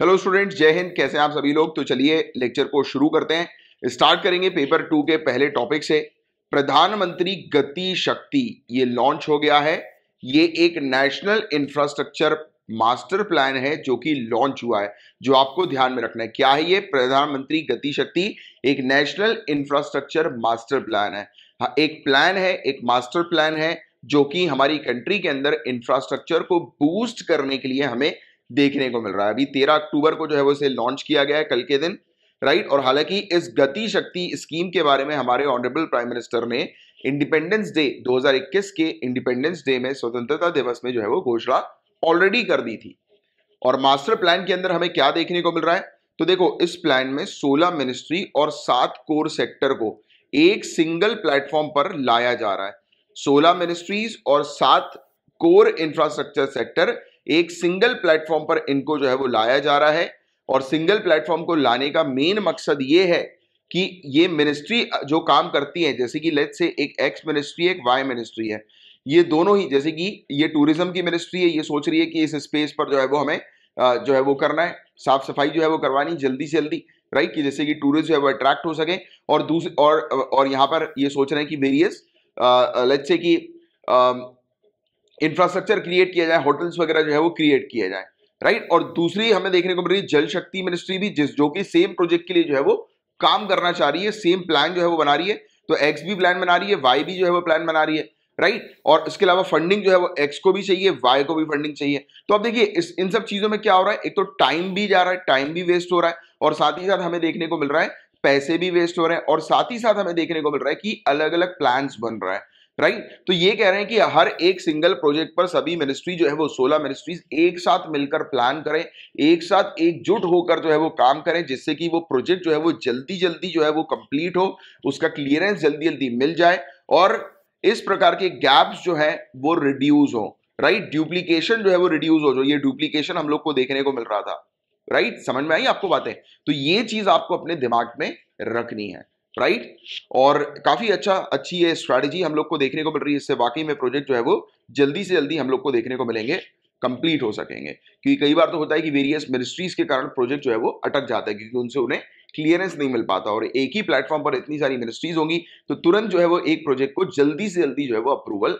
Hello student जय हिंद कैसे हैं आप सभी लोग तो चलिए लेक्चर को शुरू करते हैं स्टार्ट करेंगे पेपर टू के पहले टॉपिक से प्रधानमंत्री गति शक्ति ये लॉन्च हो गया है ये एक नेशनल इंफ्रास्ट्रक्चर मास्टर प्लान है जो कि लॉन्च हुआ है जो आपको ध्यान में रखना है क्या है ये प्रधानमंत्री गति शक्ति एक नेशनल इंफ्रास्ट्रक्चर मास्टर प्लान है एक प्लान है एक मास्टर प्लान है जो कि हमारी कंट्री के अंदर इंफ्रास्ट्रक्चर को बूस्ट करने के लिए हमें देखने को मिल रहा है अभी तेरह अक्टूबर को जो है वो इसे लॉन्च किया गया है कल के दिन राइट और हालांकि इस गति शक्ति स्कीम के बारे में हमारे ऑनरेबल प्राइम मिनिस्टर ने इंडिपेंडेंस डे 2021 के इंडिपेंडेंस डे में स्वतंत्रता दिवस में जो है वो घोषणा ऑलरेडी कर दी थी और मास्टर प्लान के अंदर हमें क्या देखने को मिल रहा है तो देखो इस प्लान में 16 मिनिस्ट्री और सात कोर सेक्टर को एक सिंगल प्लेटफॉर्म पर लाया जा रहा है सोलह मिनिस्ट्रीज और सात कोर इंफ्रास्ट्रक्चर सेक्टर एक सिंगल प्लेटफॉर्म पर इनको जो है वो लाया जा रहा है और सिंगल प्लेटफॉर्म को लाने का मेन मकसद ये है कि ये मिनिस्ट्री जो काम करती है जैसे कि लेट से एक एक्स मिनिस्ट्री एक वाई मिनिस्ट्री है ये दोनों ही जैसे कि ये टूरिज्म की मिनिस्ट्री है ये सोच रही है कि इस स्पेस पर जो है वो हमें जो है वो करना है साफ सफाई जो है वो करवानी जल्दी से जल्दी राइट कि जैसे कि टूरिस्ट जो है वो अट्रैक्ट हो सके और दूसरे और और यहाँ पर ये सोच रहे हैं कि वेरियस लेट से कि इंफ्रास्ट्रक्चर क्रिएट किया जाए होटल्स वगैरह जो है वो क्रिएट किया जाए राइट और दूसरी हमें देखने को मिल रही है जल शक्ति मिनिस्ट्री भी जिस जो कि सेम प्रोजेक्ट के लिए जो है वो काम करना चाह रही है सेम प्लान जो है वो बना रही है तो एक्स भी प्लान बना रही है वाई भी जो है वो प्लान बना रही है राइट और इसके अलावा फंडिंग जो है वो एक्स को भी चाहिए वाई को भी फंडिंग चाहिए तो अब देखिए इस इन सब चीजों में क्या हो रहा है एक तो टाइम भी जा रहा है टाइम भी वेस्ट हो रहा है और साथ ही साथ हमें देखने को मिल रहा है पैसे भी वेस्ट हो रहे हैं और साथ ही साथ हमें देखने को मिल रहा है कि अलग अलग प्लान्स बन रहा है राइट तो ये कह रहे हैं कि हर एक सिंगल प्रोजेक्ट पर सभी मिनिस्ट्री जो है वो सोलह मिनिस्ट्रीज एक साथ मिलकर प्लान करें एक साथ एकजुट होकर जो है वो काम करें जिससे कि वो प्रोजेक्ट जो है वो जल्दी जल्दी जो है वो कंप्लीट हो उसका क्लियरेंस जल्दी जल्दी मिल जाए और इस प्रकार के गैप्स जो है वो रिड्यूज हो राइट ड्यूप्लीकेशन जो है वो रिड्यूज हो जो ये डुप्लीकेशन हम लोग को देखने को मिल रहा था राइट समझ में आई आपको बातें तो ये चीज आपको अपने दिमाग में रखनी है राइट और काफ़ी अच्छा अच्छी ये स्ट्रैटेजी हम लोग को देखने को मिल रही है इससे वाकई में प्रोजेक्ट जो है वो जल्दी से जल्दी हम लोग को देखने को मिलेंगे कंप्लीट हो सकेंगे क्योंकि कई बार तो होता है कि वेरियस मिनिस्ट्रीज के कारण प्रोजेक्ट जो है वो अटक जाता है क्योंकि उनसे उन्हें क्लियरेंस नहीं मिल पाता और एक ही प्लेटफॉर्म पर इतनी सारी मिनिस्ट्रीज होंगी तो तुरंत जो है वो एक प्रोजेक्ट को जल्दी से जल्दी जो है वो अप्रूवल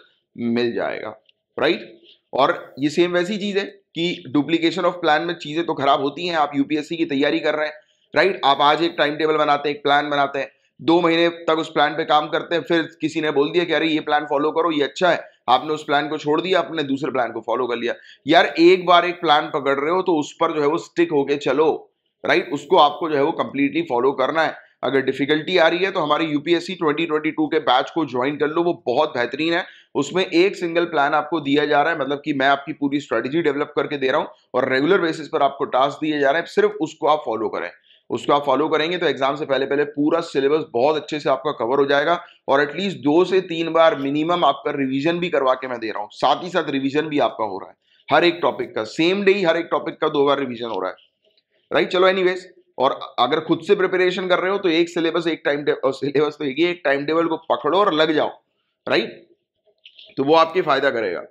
मिल जाएगा राइट और ये सेम वैसी चीज़ है कि डुप्लीकेशन ऑफ प्लान में चीज़ें तो खराब होती हैं आप यूपीएससी की तैयारी कर रहे हैं राइट आप आज एक टाइम टेबल बनाते हैं एक प्लान बनाते हैं दो महीने तक उस प्लान पे काम करते हैं फिर किसी ने बोल दिया कि अरे ये प्लान फॉलो करो ये अच्छा है आपने उस प्लान को छोड़ दिया आपने दूसरे प्लान को फॉलो कर लिया यार एक बार एक प्लान पकड़ रहे हो तो उस पर जो है वो स्टिक होके चलो राइट उसको आपको जो है वो कंप्लीटली फॉलो करना है अगर डिफिकल्टी आ रही है तो हमारे यूपीएससी 2022 के बैच को ज्वाइन कर लो वो बहुत बेहतरीन है उसमें एक सिंगल प्लान आपको दिया जा रहा है मतलब कि मैं आपकी पूरी स्ट्रेटेजी डेवलप करके दे रहा हूं और रेगुलर बेसिस पर आपको टास्क दिए जा रहे हैं सिर्फ उसको आप फॉलो करें उसको आप फॉलो करेंगे तो एग्जाम से पहले पहले पूरा सिलेबस बहुत अच्छे से आपका कवर हो जाएगा और एटलीस्ट दो से तीन बार मिनिमम आपका रिवीजन भी करवा के मैं दे रहा हूँ साथ ही साथ रिवीजन भी आपका हो रहा है हर एक टॉपिक का सेम डे ही हर एक टॉपिक का दो बार रिवीजन हो रहा है राइट चलो एनी और अगर खुद से प्रिपरेशन कर रहे हो तो एक सिलेबस एक टाइम सिलेबस तो एक टाइम टेबल को पकड़ो और लग जाओ राइट तो वो आपके फायदा करेगा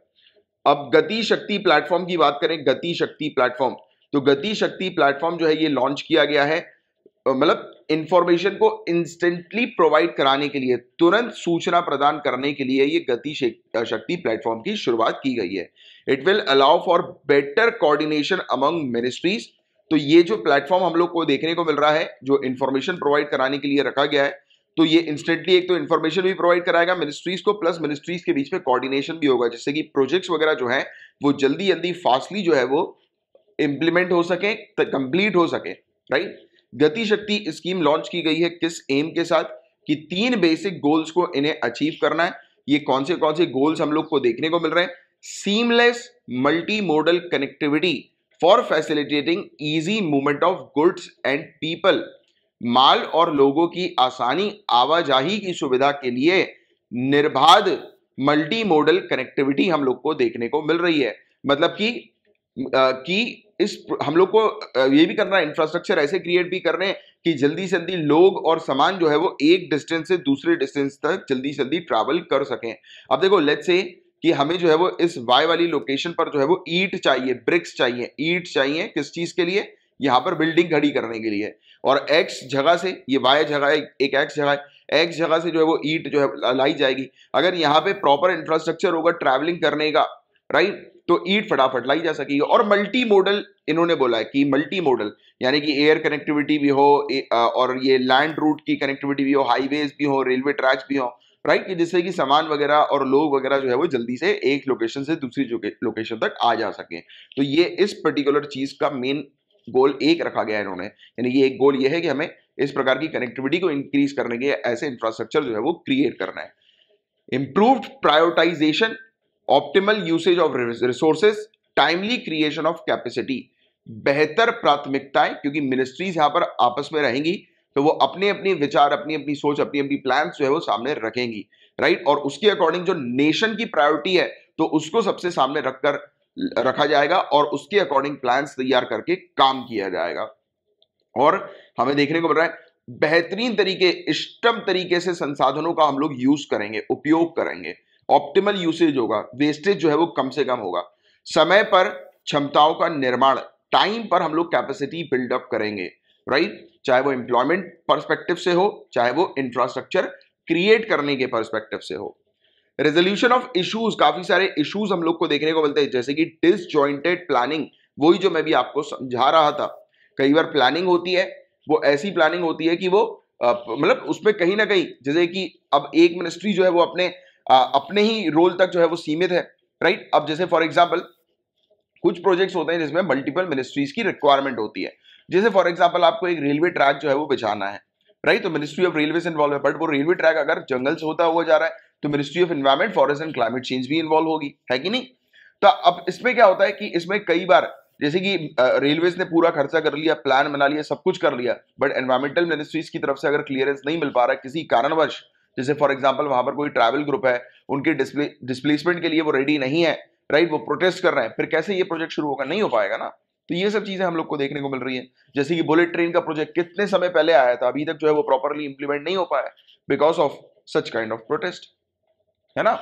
अब गति शक्ति प्लेटफॉर्म की बात करें गति शक्ति प्लेटफॉर्म तो गति शक्ति प्लेटफॉर्म जो है ये लॉन्च किया गया है मतलब इंफॉर्मेशन को इंस्टेंटली प्रोवाइड कराने के लिए तुरंत सूचना प्रदान करने के लिए ये गति शक्ति प्लेटफॉर्म की शुरुआत की गई है it will allow for better coordination among ministries तो ये जो प्लेटफॉर्म हम लोग को देखने को मिल रहा है जो इंफॉर्मेशन प्रोवाइड कराने के लिए रखा गया है तो ये इंस्टेंटली एक तो इन्फॉर्मेशन भी प्रोवाइड कराएगा मिनिस्ट्रीज को प्लस मिनिस्ट्रीज के बीच में कोऑर्डिनेशन भी होगा जिससे कि प्रोजेक्ट्स वगैरह जो है वो जल्दी जल्दी फास्टली जो है वो इंप्लीमेंट हो सके कंप्लीट हो सके राइट गति शक्ति स्कीम लॉन्च की गई है किस एम के साथ कि तीन बेसिक गोल्स को इन्हें अचीव करना है ये कौन से कौन से गोल्स हम लोग को देखने को मिल रहे हैं seamless multi modal connectivity for facilitating easy movement of goods and people माल और लोगों की आसानी आवाजाही की सुविधा के लिए निर्बाध मल्टी मॉडल कनेक्टिविटी हम लोग को देखने को मिल रही है मतलब कि कि इस हम लोग को ये भी करना है इंफ्रास्ट्रक्चर ऐसे क्रिएट भी कर रहे हैं कि जल्दी से जल्दी लोग और सामान जो है वो एक डिस्टेंस से दूसरे डिस्टेंस तक जल्दी से जल्दी ट्रैवल कर सकें अब देखो लेट से कि हमें जो है वो इस वाई वाली लोकेशन पर जो है वो ईट चाहिए ब्रिक्स चाहिए ईट चाहिए किस चीज के लिए यहाँ पर बिल्डिंग खड़ी करने के लिए और एक्स जगह से ये वाई जगह एक एक्स जगह एक्स जगह से जो है वो ईट जो है लाई जाएगी अगर यहाँ पे प्रॉपर इंफ्रास्ट्रक्चर होगा ट्रैवलिंग करने का राइट तो ईट फटाफट लाई जा सकेगी और मल्टी मॉडल इन्होंने बोला है कि मल्टी मॉडल यानी कि एयर कनेक्टिविटी भी हो और ये लैंड रूट की कनेक्टिविटी भी हो हाईवेज भी हो रेलवे ट्रैक भी हो राइट कि जिससे कि सामान वगैरह और लोग वगैरह जो है वो जल्दी से एक लोकेशन से दूसरी लोकेशन तक आ जा सके तो ये इस पर्टिकुलर चीज का मेन गोल एक रखा गया है इन्होंने यानी कि एक गोल ये है कि हमें इस प्रकार की कनेक्टिविटी को इंक्रीज करने के ऐसे इंफ्रास्ट्रक्चर जो है वो क्रिएट करना है improved prioritisation optimal usage of resources timely creation of capacity बेहतर प्राथमिकताएं क्योंकि मिनिस्ट्रीज यहां पर आपस में रहेंगी तो वो अपने अपने विचार अपनी अपनी सोच अपनी अपनी प्लान जो है वो सामने रखेंगी राइट और उसके अकॉर्डिंग जो नेशन की प्रायोरिटी है तो उसको सबसे सामने रखकर रखा जाएगा और उसके अकॉर्डिंग प्लान तैयार करके काम किया जाएगा और हमें देखने को मिल रहा है बेहतरीन तरीके इष्टम तरीके से संसाधनों का हम लोग यूज करेंगे उपयोग करेंगे ऑप्टिमल यूसेज होगा वेस्टेज जो है वो कम से कम होगा समय पर क्षमताओं का निर्माण टाइम पर हम लोग कैपेसिटी बिल्डअप करेंगे राइट चाहे वो एम्प्लॉयमेंट परस्पेक्टिव से हो चाहे वो इंफ्रास्ट्रक्चर क्रिएट करने के परस्पेक्टिव से हो रेजोल्यूशन ऑफ इश्यूज काफी सारे इश्यूज हम लोग को देखने को मिलते हैं जैसे कि डिसजॉइंटेड प्लानिंग वही जो मैं भी आपको समझा रहा था कई बार प्लानिंग होती है वो ऐसी प्लानिंग होती है कि वो मतलब उसमें कहीं ना कहीं जैसे कि अब एक मिनिस्ट्री जो है वो अपने अपने ही रोल तक जो है वो सीमित है राइट अब जैसे फॉर एग्जाम्पल कुछ प्रोजेक्ट्स होते हैं जिसमें मल्टीपल मिनिस्ट्रीज की रिक्वायरमेंट होती है जैसे फॉर एग्जाम्पल आपको एक रेलवे ट्रैक जो है वो बिछाना है राइट तो मिनिस्ट्री ऑफ रेलवे इन्वॉल्व है बट वो रेलवे ट्रैक अगर जंगल से होता हुआ जा रहा है तो ministry of environment forest and climate change भी इन्वॉल्व होगी है कि नहीं तो अब इसमें क्या होता है कि इसमें कई बार जैसे कि रेलवेज ने पूरा खर्चा कर लिया प्लान बना लिया सब कुछ कर लिया बट एनवायरमेंटल मिनिस्ट्रीज की तरफ से अगर क्लियरेंस नहीं मिल पा रहा किसी कारणवश जैसे फॉर एग्जाम्पल वहां पर कोई ट्रैवल ग्रुप है उनके डिस्प्लेसमेंट के लिए वो रेडी नहीं है राइट वो प्रोटेस्ट कर रहे हैं फिर कैसे ये प्रोजेक्ट शुरू होगा नहीं हो पाएगा ना तो ये सब चीजें हम लोग को देखने को मिल रही है जैसे कि बुलेट ट्रेन का प्रोजेक्ट कितने समय पहले आया था अभी तक जो है वो प्रॉपरली इंप्लीमेंट नहीं हो पाया because of such kind of protest है ना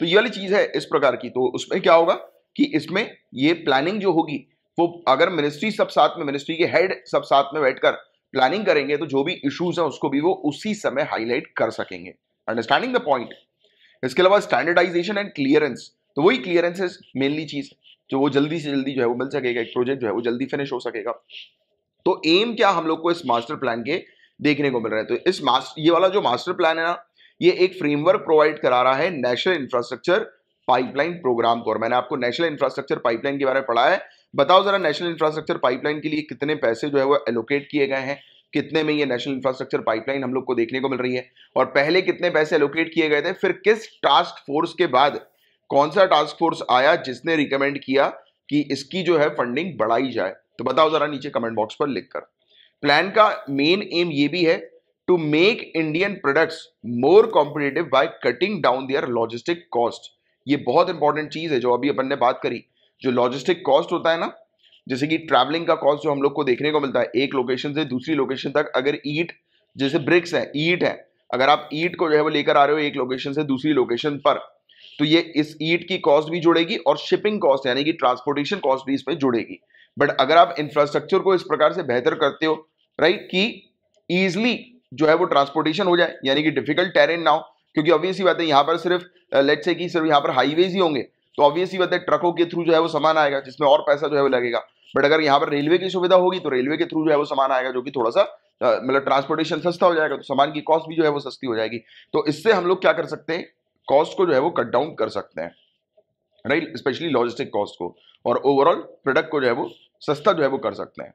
तो ये वाली चीज है इस प्रकार की तो उसमें क्या होगा कि इसमें ये प्लानिंग जो होगी वो अगर मिनिस्ट्री सब साथ में मिनिस्ट्री के हेड सब साथ में बैठकर प्लानिंग करेंगे तो जो भी इश्यूज हैं उसको भी वो उसी समय हाईलाइट कर सकेंगे अंडरस्टैंडिंग द पॉइंट इसके अलावा स्टैंडर्डाइजेशन एंड क्लियरेंस तो वही क्लियरेंस मेनली चीज जो वो जल्दी से जल्दी जो है वो मिल सकेगा एक प्रोजेक्ट जो है वो जल्दी फिनिश हो सकेगा तो एम क्या हम लोग को इस मास्टर प्लान के देखने को मिल रहा है तो इस मास्टर ये वाला जो मास्टर प्लान है ना ये एक फ्रेमवर्क प्रोवाइड करा रहा है नेशनल इंफ्रास्ट्रक्चर पाइपलाइन प्रोग्राम को और मैंने आपको नेशनल इंफ्रास्ट्रक्चर पाइपलाइन के बारे में पढ़ा है बताओ जरा नेशनल इंफ्रास्ट्रक्चर पाइपलाइन के लिए कितने पैसे जो है वो एलोकेट किए गए हैं कितने में ये नेशनल इंफ्रास्ट्रक्चर पाइपलाइन हम लोग को देखने को मिल रही है और पहले कितने पैसे एलोकेट किए गए थे फिर किस टास्क फोर्स के बाद कौन सा टास्क फोर्स आया जिसने रिकमेंड किया कि इसकी जो है फंडिंग बढ़ाई जाए तो बताओ जरा नीचे कमेंट बॉक्स पर लिखकर प्लान का मेन एम ये भी है to make Indian products more competitive by cutting down their logistic cost ये बहुत इंपॉर्टेंट चीज़ है जो अभी अपन ने बात करी जो लॉजिस्टिक कॉस्ट होता है ना जैसे कि ट्रैवलिंग का कॉस्ट जो हम लोग को देखने को मिलता है एक लोकेशन से दूसरी लोकेशन तक अगर ईट जैसे ब्रिक्स है ईट है अगर आप ईट को जो है वो लेकर आ रहे हो एक लोकेशन से दूसरी लोकेशन पर तो ये इस ईट की कॉस्ट भी जुड़ेगी और शिपिंग कॉस्ट यानी कि ट्रांसपोर्टेशन कॉस्ट भी इसमें जुड़ेगी बट अगर आप इंफ्रास्ट्रक्चर को इस प्रकार से बेहतर करते हो राइट कि ईजली जो है वो ट्रांसपोर्टेशन हो जाए यानी कि डिफिकल्ट टेरेन ना हो क्योंकि ऑब्वियसली बात है यहाँ पर सिर्फ लेट से कि सिर्फ यहाँ पर हाईवेज ही होंगे तो ऑब्वियसली बात है ट्रकों के थ्रू जो है वो सामान आएगा जिसमें और पैसा जो है वो लगेगा बट अगर यहाँ पर रेलवे की सुविधा होगी तो रेलवे के थ्रू जो है वो सामान आएगा जो कि थोड़ा सा मतलब ट्रांसपोर्टेशन सस्ता हो जाएगा तो सामान की कॉस्ट भी जो है वो सस्ती हो जाएगी तो इससे हम लोग क्या कर सकते हैं कॉस्ट को जो है वो कट डाउन कर सकते हैं राइट स्पेशली लॉजिस्टिक कॉस्ट को और ओवरऑल प्रोडक्ट को जो है वो सस्ता जो है वो कर सकते हैं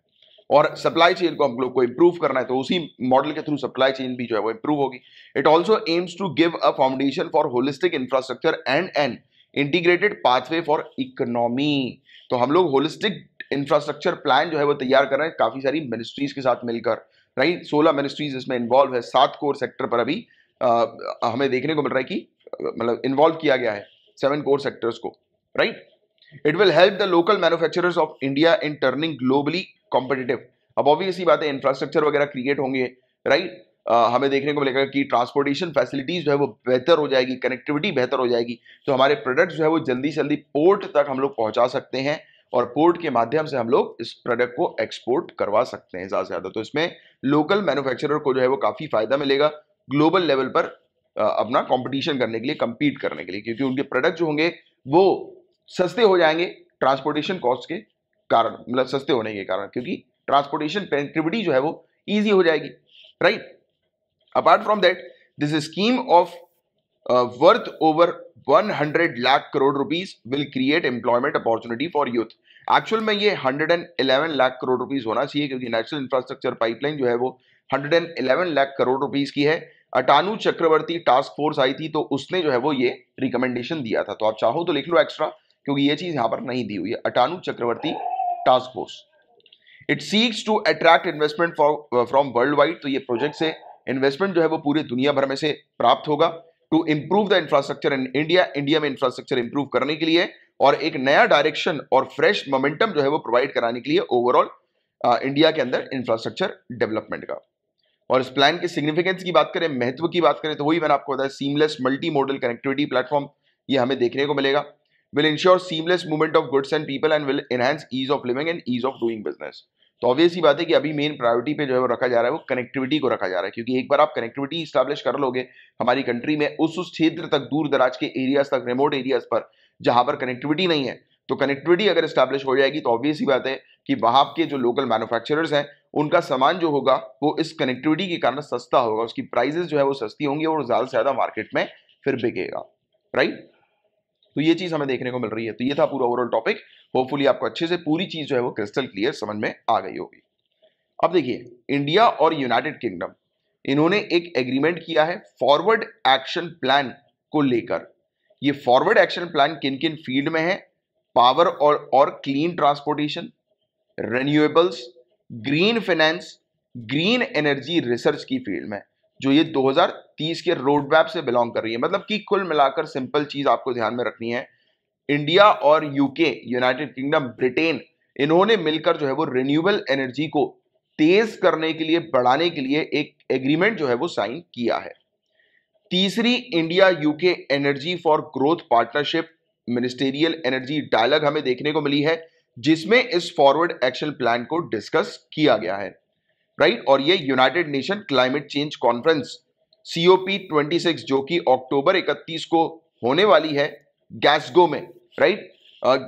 और सप्लाई चेन को हम लोग को इंप्रूव करना है तो उसी मॉडल के थ्रू सप्लाई चेन भी जो है वो इंप्रूव होगी it also aims to give a foundation for holistic infrastructure and an integrated pathway for economy तो हम लोग होलिस्टिक इंफ्रास्ट्रक्चर प्लान जो है वो तैयार कर रहे हैं काफी सारी मिनिस्ट्रीज के साथ मिलकर राइट सोलह मिनिस्ट्रीज इसमें इन्वॉल्व है सात कोर सेक्टर पर अभी आ, हमें देखने को मिल रहा है कि मतलब इन्वॉल्व किया गया है सेवन कोर सेक्टर्स को right it will help the local manufacturers of India in turning globally competitive अब ऑब्वियस बात है इंफ्रास्ट्रक्चर वगैरह क्रिएट होंगे राइट Uh, हमें देखने को मिलेगा कि ट्रांसपोर्टेशन फैसिलिटीज जो है वो बेहतर हो जाएगी कनेक्टिविटी बेहतर हो जाएगी तो हमारे प्रोडक्ट्स जो है वो जल्दी से जल्दी पोर्ट तक हम लोग पहुंचा सकते हैं और पोर्ट के माध्यम से हम लोग इस प्रोडक्ट को एक्सपोर्ट करवा सकते हैं ज़्यादा से ज़्यादा तो इसमें लोकल मैन्युफैक्चरर को जो है वो काफ़ी फायदा मिलेगा ग्लोबल लेवल पर अपना कॉम्पिटिशन करने के लिए कंपीट करने के लिए क्योंकि उनके प्रोडक्ट जो होंगे वो सस्ते हो जाएंगे ट्रांसपोर्टेशन कॉस्ट के कारण मतलब सस्ते होने के कारण क्योंकि ट्रांसपोर्टेशन कनेक्टिविटी जो है वो ईजी हो जाएगी right apart from that this scheme of worth over 100 lakh crore rupees will create employment opportunity for youth actual में ये 111 लाख करोड़ रुपीस होना चाहिए क्योंकि नेशनल इंफ्रास्ट्रक्चर पाइपलाइन जो है वो 111 लाख करोड़ रुपीस की है अटानु चक्रवर्ती टास्क फोर्स आई थी तो उसने जो है वो ये रिकमेंडेशन दिया था तो आप चाहो तो लिख लो एक्स्ट्रा क्योंकि ये चीज यहां पर नहीं दी हुई है Atanu Chakraborty task force it seeks to attract investment from worldwide तो ये प्रोजेक्ट से इन्वेस्टमेंट जो है वो पूरी दुनिया भर में से प्राप्त होगा to improve the infrastructure in India India में इंफ्रास्ट्रक्चर इंप्रूव करने के लिए और एक नया डायरेक्शन और फ्रेश मोमेंटम जो है वो प्रोवाइड कराने के लिए ओवरऑल इंडिया uh, के अंदर इंफ्रास्ट्रक्चर डेवलपमेंट का और इस प्लान के सिग्निफिकेंस की बात करें महत्व की बात करें तो वही मैंने आपको बताया seamless multi modal connectivity platform ये हमें देखने को मिलेगा will ensure seamless movement of goods and people and will enhance ease of living and ease of doing business. तो ऑब्वियस ही बात है कि अभी मेन प्रायोरिटी पे जो है वो रखा जा रहा है वो कनेक्टिविटी को रखा जा रहा है क्योंकि एक बार आप कनेक्टिविटी इस्टेब्लिश कर लोगे हमारी कंट्री में उस उस क्षेत्र तक दूर दराज के एरियाज तक रिमोट एरियाज पर जहां पर कनेक्टिविटी नहीं है तो कनेक्टिविटी अगर इस्टेब्लिश हो जाएगी तो ऑब्वियस ही बात है कि वहाँ के जो लोकल मैनुफैक्चरर्स हैं उनका सामान जो होगा वो इस कनेक्टिविटी के कारण सस्ता होगा उसकी प्राइजेस जो है वो सस्ती होंगी और ज़्यादा से ज़्यादा मार्केट में फिर बिकेगा राइट तो ये चीज हमें देखने को मिल रही है तो ये था पूरा ओवरऑल टॉपिक होपफुली आपको अच्छे से पूरी चीज जो है वो क्रिस्टल क्लियर समझ में आ गई होगी अब देखिए इंडिया और यूनाइटेड किंगडम इन्होंने एक एग्रीमेंट किया है फॉरवर्ड एक्शन प्लान को लेकर ये फॉरवर्ड एक्शन प्लान किन किन फील्ड में है पावर और और clean transportation renewables green finance green energy research की फील्ड में जो ये 2030 के रोड मैप से बिलोंग कर रही है मतलब कि कुल मिलाकर सिंपल चीज आपको ध्यान में रखनी है इंडिया और यूके यूनाइटेड किंगडम ब्रिटेन इन्होंने मिलकर जो है वो रिन्यूएबल एनर्जी को तेज करने के लिए बढ़ाने के लिए एक एग्रीमेंट जो है वो साइन किया है तीसरी India UK energy for growth partnership ministerial energy dialogue हमें देखने को मिली है जिसमें इस फॉरवर्ड एक्शन प्लान को डिस्कस किया गया है राइट और ये United Nation climate change conference COP six जो कि अक्टूबर इकतीस को होने वाली है गैसगो में राइट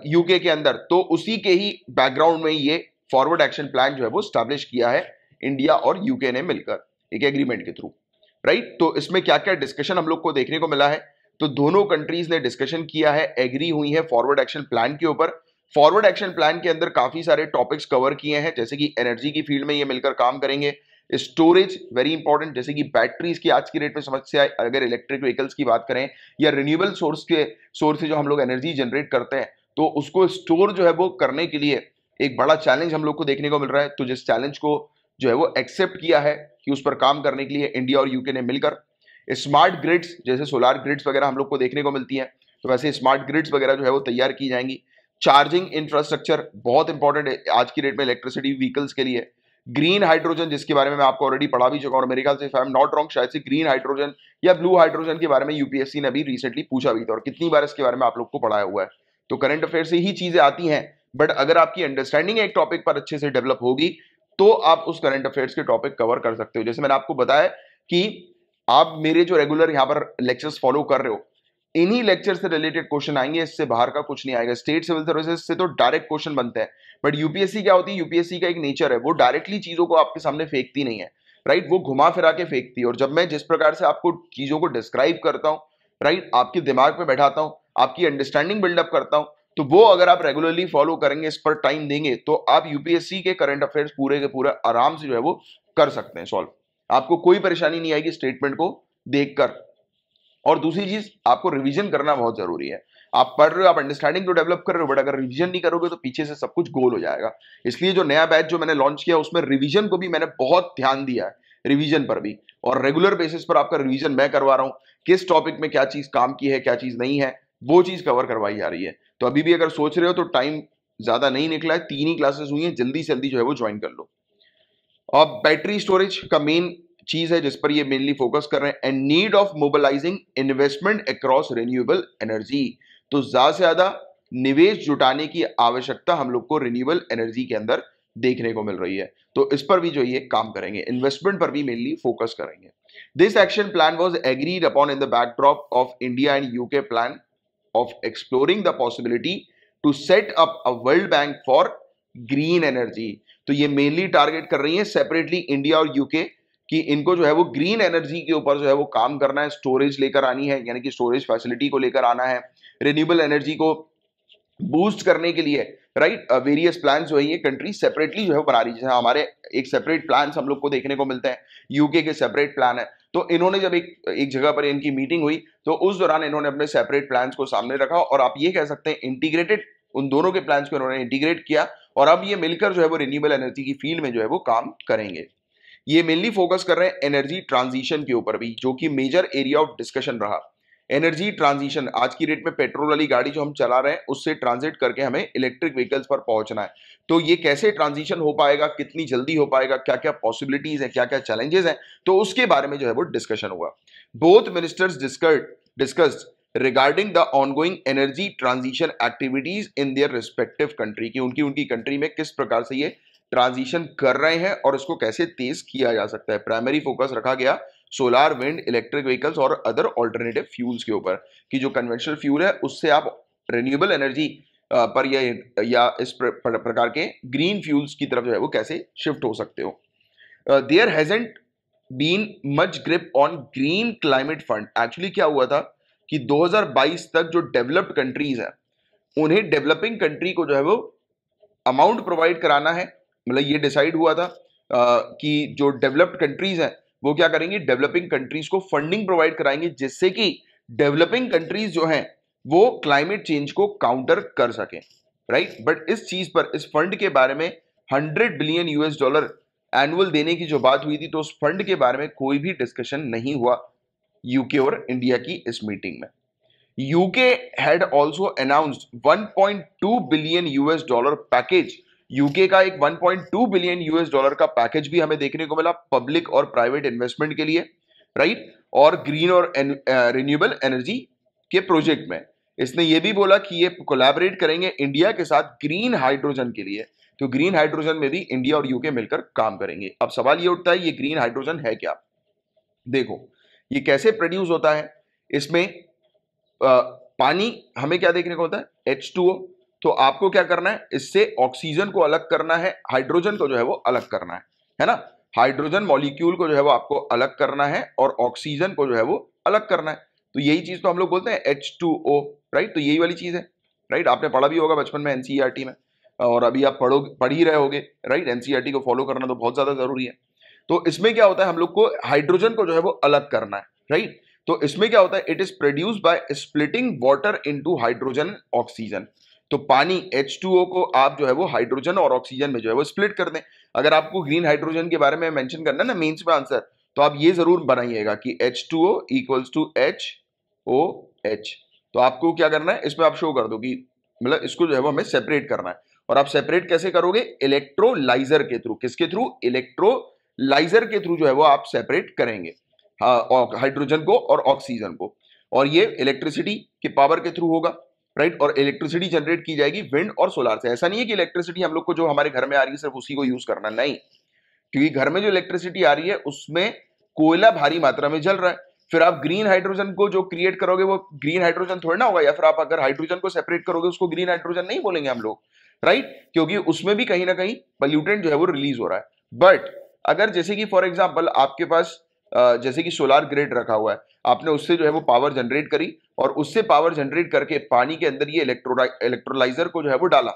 यूके के अंदर तो उसी के ही बैकग्राउंड में ये फॉरवर्ड एक्शन प्लान जो है वो स्टैब्लिश किया है इंडिया और यूके ने मिलकर एक एग्रीमेंट के थ्रू राइट तो इसमें क्या क्या डिस्कशन हम लोग को देखने को मिला है तो दोनों कंट्रीज ने डिस्कशन किया है एग्री हुई है फॉरवर्ड एक्शन प्लान के ऊपर फॉरवर्ड एक्शन प्लान के अंदर काफी सारे टॉपिक्स कवर किए हैं जैसे कि एनर्जी की फील्ड में ये मिलकर काम करेंगे स्टोरेज वेरी इंपॉर्टेंट जैसे कि बैटरीज की आज की रेट में समस्या अगर इलेक्ट्रिक व्हीकल्स की बात करें या रिन्यूएबल सोर्स के सोर्स से जो हम लोग एनर्जी जनरेट करते हैं तो उसको स्टोर जो है वो करने के लिए एक बड़ा चैलेंज हम लोग को देखने को मिल रहा है तो जिस चैलेंज को जो है वो एक्सेप्ट किया है कि उस पर काम करने के लिए इंडिया और यूके ने मिलकर स्मार्ट ग्रिड्स जैसे सोलार ग्रिड्स वगैरह हम लोग को देखने को मिलती हैं तो वैसे स्मार्ट ग्रिड्स वगैरह जो है वो तैयार की जाएंगी चार्जिंग इंफ्रास्ट्रक्चर बहुत इंपॉर्टेंट है आज की डेट में इलेक्ट्रिसिटी व्हीकल्स के लिए ग्रीन हाइड्रोजन जिसके बारे में मैं आपको ऑलरेडी पढ़ा भी चुका हूं और मेरे ख्याल से आई एम नॉट रॉन्ग शायद से ग्रीन हाइड्रोजन या ब्लू हाइड्रोजन के बारे में यूपीएससी ने अभी रिसेंटली पूछा भी था और कितनी बार इसके बारे में आप लोग को पढ़ाया हुआ है तो करंट अफेयर से ही चीजें आती हैं बट अगर आपकी अंडरस्टैंडिंग एक टॉपिक पर अच्छे से डेवलप होगी तो आप उस करंट अफेयर्स के टॉपिक कवर कर सकते हो जैसे मैंने आपको बताया कि आप मेरे जो रेगुलर यहाँ पर लेक्चर्स फॉलो कर रहे हो इन्हीं लेक्चर से रिलेटेड क्वेश्चन आएंगे इससे बाहर का कुछ नहीं आएगा स्टेट सिविल सर्विसेज से तो डायरेक्ट क्वेश्चन बनते हैं बट यूपीएससी क्या होती है यूपीएससी का एक नेचर है वो डायरेक्टली चीजों को आपके सामने फेंकती नहीं है राइट वो घुमा फिरा के फेंकती है और जब मैं जिस प्रकार से आपको चीजों को डिस्क्राइब करता हूँ राइट आपके दिमाग में बैठाता हूँ आपकी अंडरस्टैंडिंग बिल्डअप करता हूँ तो वो अगर आप रेगुलरली फॉलो करेंगे इस पर टाइम देंगे तो आप यूपीएससी के करंट अफेयर्स पूरे के पूरे आराम से जो है वो कर सकते हैं सॉल्व आपको कोई परेशानी नहीं आएगी स्टेटमेंट को देखकर और दूसरी चीज आपको रिवीजन करना बहुत जरूरी है आप पढ़ रहे हो आप अंडरस्टैंडिंग तो डेवलप कर रहे हो बट अगर रिवीजन नहीं करोगे तो पीछे से सब कुछ गोल हो जाएगा इसलिए जो नया बैच जो मैंने लॉन्च किया उसमें रिवीजन को भी मैंने बहुत ध्यान दिया है रिवीजन पर भी और रेगुलर बेसिस पर आपका रिवीजन मैं करवा रहा हूँ किस टॉपिक में क्या चीज काम की है क्या चीज नहीं है वो चीज कवर करवाई जा रही है तो अभी भी अगर सोच रहे हो तो टाइम ज्यादा नहीं निकला है तीन ही क्लासेस हुई हैं जल्दी से जल्दी जो है वो ज्वाइन कर लो अब बैटरी स्टोरेज का मेन चीज है जिस पर ये मेनली फोकस कर रहे हैं and need of mobilising investment across renewable energy तो ज्यादा से ज्यादा निवेश जुटाने की आवश्यकता हम लोग को रिन्यूएबल एनर्जी के अंदर देखने को मिल रही है तो इस पर भी जो ये काम करेंगे इन्वेस्टमेंट पर भी मेनली फोकस करेंगे this action plan was agreed upon in the backdrop of India and UK plan of exploring the possibility to set up a world bank for green energy तो ये मेनली टारगेट कर रही है separately India और UK कि इनको जो है वो ग्रीन एनर्जी के ऊपर जो है वो काम करना है स्टोरेज लेकर आनी है यानी कि स्टोरेज फैसिलिटी को लेकर आना है रिन्यूएबल एनर्जी को बूस्ट करने के लिए राइट वेरियस प्लान जो है ये कंट्री सेपरेटली जो है बना रही है जैसे हमारे एक सेपरेट प्लान हम लोग को देखने को मिलते हैं यूके के सेपरेट प्लान है तो इन्होंने जब एक एक जगह पर इनकी मीटिंग हुई तो उस दौरान इन्होंने अपने सेपरेट प्लान को सामने रखा और आप ये कह सकते हैं इंटीग्रेटेड उन दोनों के प्लान को इन्होंने इंटीग्रेट किया और अब ये मिलकर जो है वो रिन्यूएबल एनर्जी की फील्ड में जो है वो काम करेंगे ये मेनली फोकस कर रहे हैं एनर्जी ट्रांजिशन के ऊपर भी जो कि मेजर एरिया ऑफ डिस्कशन रहा एनर्जी ट्रांजिशन आज की डेट में पेट्रोल वाली गाड़ी जो हम चला रहे हैं उससे ट्रांजिट करके हमें इलेक्ट्रिक व्हीकल्स पर पहुंचना है तो ये कैसे ट्रांजिशन हो पाएगा कितनी जल्दी हो पाएगा क्या क्या पॉसिबिलिटीज हैं क्या क्या चैलेंजेस हैं तो उसके बारे में जो है वो डिस्कशन हुआ both ministers discard discussed regarding the ongoing energy transition activities in their respective country की उनकी उनकी कंट्री में किस प्रकार से ये ट्रांजिशन कर रहे हैं और इसको कैसे तेज किया जा सकता है प्राइमरी फोकस रखा गया सोलार विंड इलेक्ट्रिक व्हीकल्स और अदर ऑल्टरनेटिव फ्यूल्स के ऊपर कि जो कन्वेंशनल फ्यूल है उससे आप रिन्यूएबल एनर्जी पर या, या इस प्र, प्र, प्रकार के ग्रीन फ्यूल्स की तरफ जो है वो कैसे शिफ्ट हो सकते हो there hasn't been much grip on green climate fund actually क्या हुआ था कि 2022 तक जो डेवलप्ड कंट्रीज हैं उन्हें डेवलपिंग कंट्री को जो है वो अमाउंट प्रोवाइड कराना है मतलब ये डिसाइड हुआ था आ, कि जो डेवलप्ड कंट्रीज हैं वो क्या करेंगी डेवलपिंग कंट्रीज को फंडिंग प्रोवाइड कराएंगे जिससे कि डेवलपिंग कंट्रीज जो हैं वो क्लाइमेट चेंज को काउंटर कर सकें राइट बट इस चीज पर इस फंड के बारे में hundred billion US dollar annual देने की जो बात हुई थी तो उस फंड के बारे में कोई भी डिस्कशन नहीं हुआ यूके और इंडिया की इस मीटिंग में UK had also announced 1.2 billion US dollar package UK का एक 1.2 बिलियन यूएस डॉलर का पैकेज भी हमें देखने को मिला पब्लिक और प्राइवेट इन्वेस्टमेंट के लिए राइट और ग्रीन और रिन्यूएबल एनर्जी uh, के प्रोजेक्ट में इसने ये भी बोला कि ये कोलैबोरेट करेंगे इंडिया के साथ ग्रीन हाइड्रोजन के लिए तो ग्रीन हाइड्रोजन में भी इंडिया और यूके मिलकर काम करेंगे अब सवाल ये उठता है ये ग्रीन हाइड्रोजन है क्या देखो ये कैसे प्रोड्यूस होता है इसमें आ, uh, पानी हमें क्या देखने को होता है एच टू ओ तो आपको क्या करना है इससे ऑक्सीजन को अलग करना है हाइड्रोजन को जो है वो अलग करना है है ना हाइड्रोजन मॉलिक्यूल को जो है वो आपको अलग करना है और ऑक्सीजन को जो है वो अलग करना है तो यही चीज तो हम लोग बोलते हैं एच टू ओ राइट तो यही वाली चीज है राइट आपने पढ़ा भी होगा बचपन में एनसीईआरटी e में और अभी आप पढ़ो पढ़ ही रहे होगे राइट एनसीईआरटी e को फॉलो करना तो बहुत ज्यादा जरूरी है तो इसमें क्या होता है हम लोग को हाइड्रोजन को जो है वो अलग करना है राइट तो इसमें क्या होता है it is produce by splitting water into hydrogen oxygen तो पानी H2O को आप जो है वो हाइड्रोजन और ऑक्सीजन में जो है वो स्प्लिट कर दें अगर आपको ग्रीन हाइड्रोजन के बारे में मेंशन करना ना मेन्स में आंसर तो आप ये जरूर बनाइएगा कि H two O equals to H O H तो आपको क्या करना है इसमें आप शो कर दो कि मतलब इसको जो है वो हमें सेपरेट करना है और आप सेपरेट कैसे करोगे इलेक्ट्रोलाइजर के थ्रू किसके थ्रू इलेक्ट्रोलाइजर के थ्रू जो है वो आप सेपरेट करेंगे हाइड्रोजन को और ऑक्सीजन को और ये इलेक्ट्रिसिटी के पावर के थ्रू होगा राइट और इलेक्ट्रिसिटी जनरेट की जाएगी विंड और सोलार से ऐसा नहीं है कि इलेक्ट्रिसिटी हम लोग को जो हमारे घर में आ रही है सिर्फ उसी को यूज करना नहीं क्योंकि घर में जो इलेक्ट्रिसिटी आ रही है उसमें कोयला भारी मात्रा में जल रहा है फिर आप ग्रीन हाइड्रोजन को जो क्रिएट करोगे वो ग्रीन हाइड्रोजन थोड़ा ना होगा या फिर आप अगर हाइड्रोजन को सेपरेट करोगे उसको ग्रीन हाइड्रोजन नहीं बोलेंगे हम लोग राइट क्योंकि उसमें भी कहीं ना कहीं पल्यूटेंट जो है वो रिलीज हो रहा है बट अगर जैसे कि फॉर एग्जाम्पल आपके पास जैसे कि सोलार ग्रेड रखा हुआ है आपने उससे जो है वो पावर जनरेट करी और उससे पावर जनरेट करके पानी के अंदर ये इलेक्ट्रोलाइजर को जो है वो डाला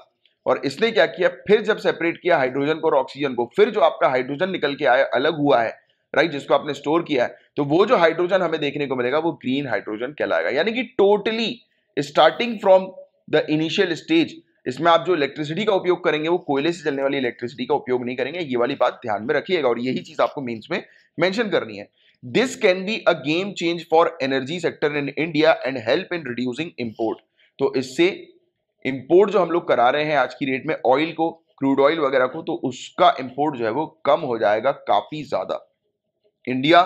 और इसने क्या किया फिर जब सेपरेट किया हाइड्रोजन को और ऑक्सीजन को फिर जो आपका हाइड्रोजन निकल के आया अलग हुआ है राइट जिसको आपने स्टोर किया है तो वो जो हाइड्रोजन हमें देखने को मिलेगा वो ग्रीन हाइड्रोजन कहलाएगा यानी कि totally starting from the initial stage इसमें आप जो इलेक्ट्रिसिटी का उपयोग करेंगे वो कोयले से चलने वाली इलेक्ट्रिसिटी का उपयोग नहीं करेंगे ये वाली बात ध्यान में रखिएगा और यही चीज आपको मेंस में मेंशन करनी है this can be a game change for energy sector in India and help in reducing import तो इससे इम्पोर्ट जो हम लोग करा रहे हैं आज की डेट में ऑयल को क्रूड ऑयल वगैरह को तो उसका इम्पोर्ट जो है वो कम हो जाएगा काफी ज्यादा India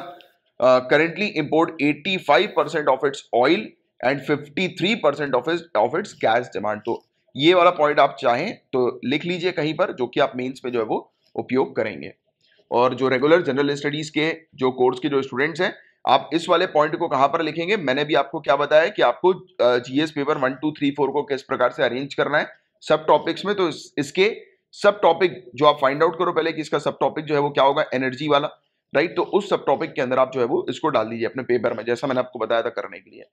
currently import 85 percent of its oil and 53 percent of it of its gas demand तो ये वाला पॉइंट आप चाहें तो लिख लीजिए कहीं पर जो कि आप मेंस पे जो है वो उपयोग करेंगे और जो रेगुलर जनरल स्टडीज के जो कोर्स के जो स्टूडेंट्स हैं आप इस वाले पॉइंट को कहां पर लिखेंगे मैंने भी आपको क्या बताया कि आपको GS paper one two three four को किस प्रकार से अरेंज करना है सब टॉपिक्स में तो इस, इसके सब टॉपिक जो आप फाइंड आउट करो पहले कि इसका सब टॉपिक जो है वो क्या होगा एनर्जी वाला राइट तो उस सब टॉपिक के अंदर आप जो है वो इसको डाल दीजिए अपने पेपर में जैसा मैंने आपको बताया था करने के लिए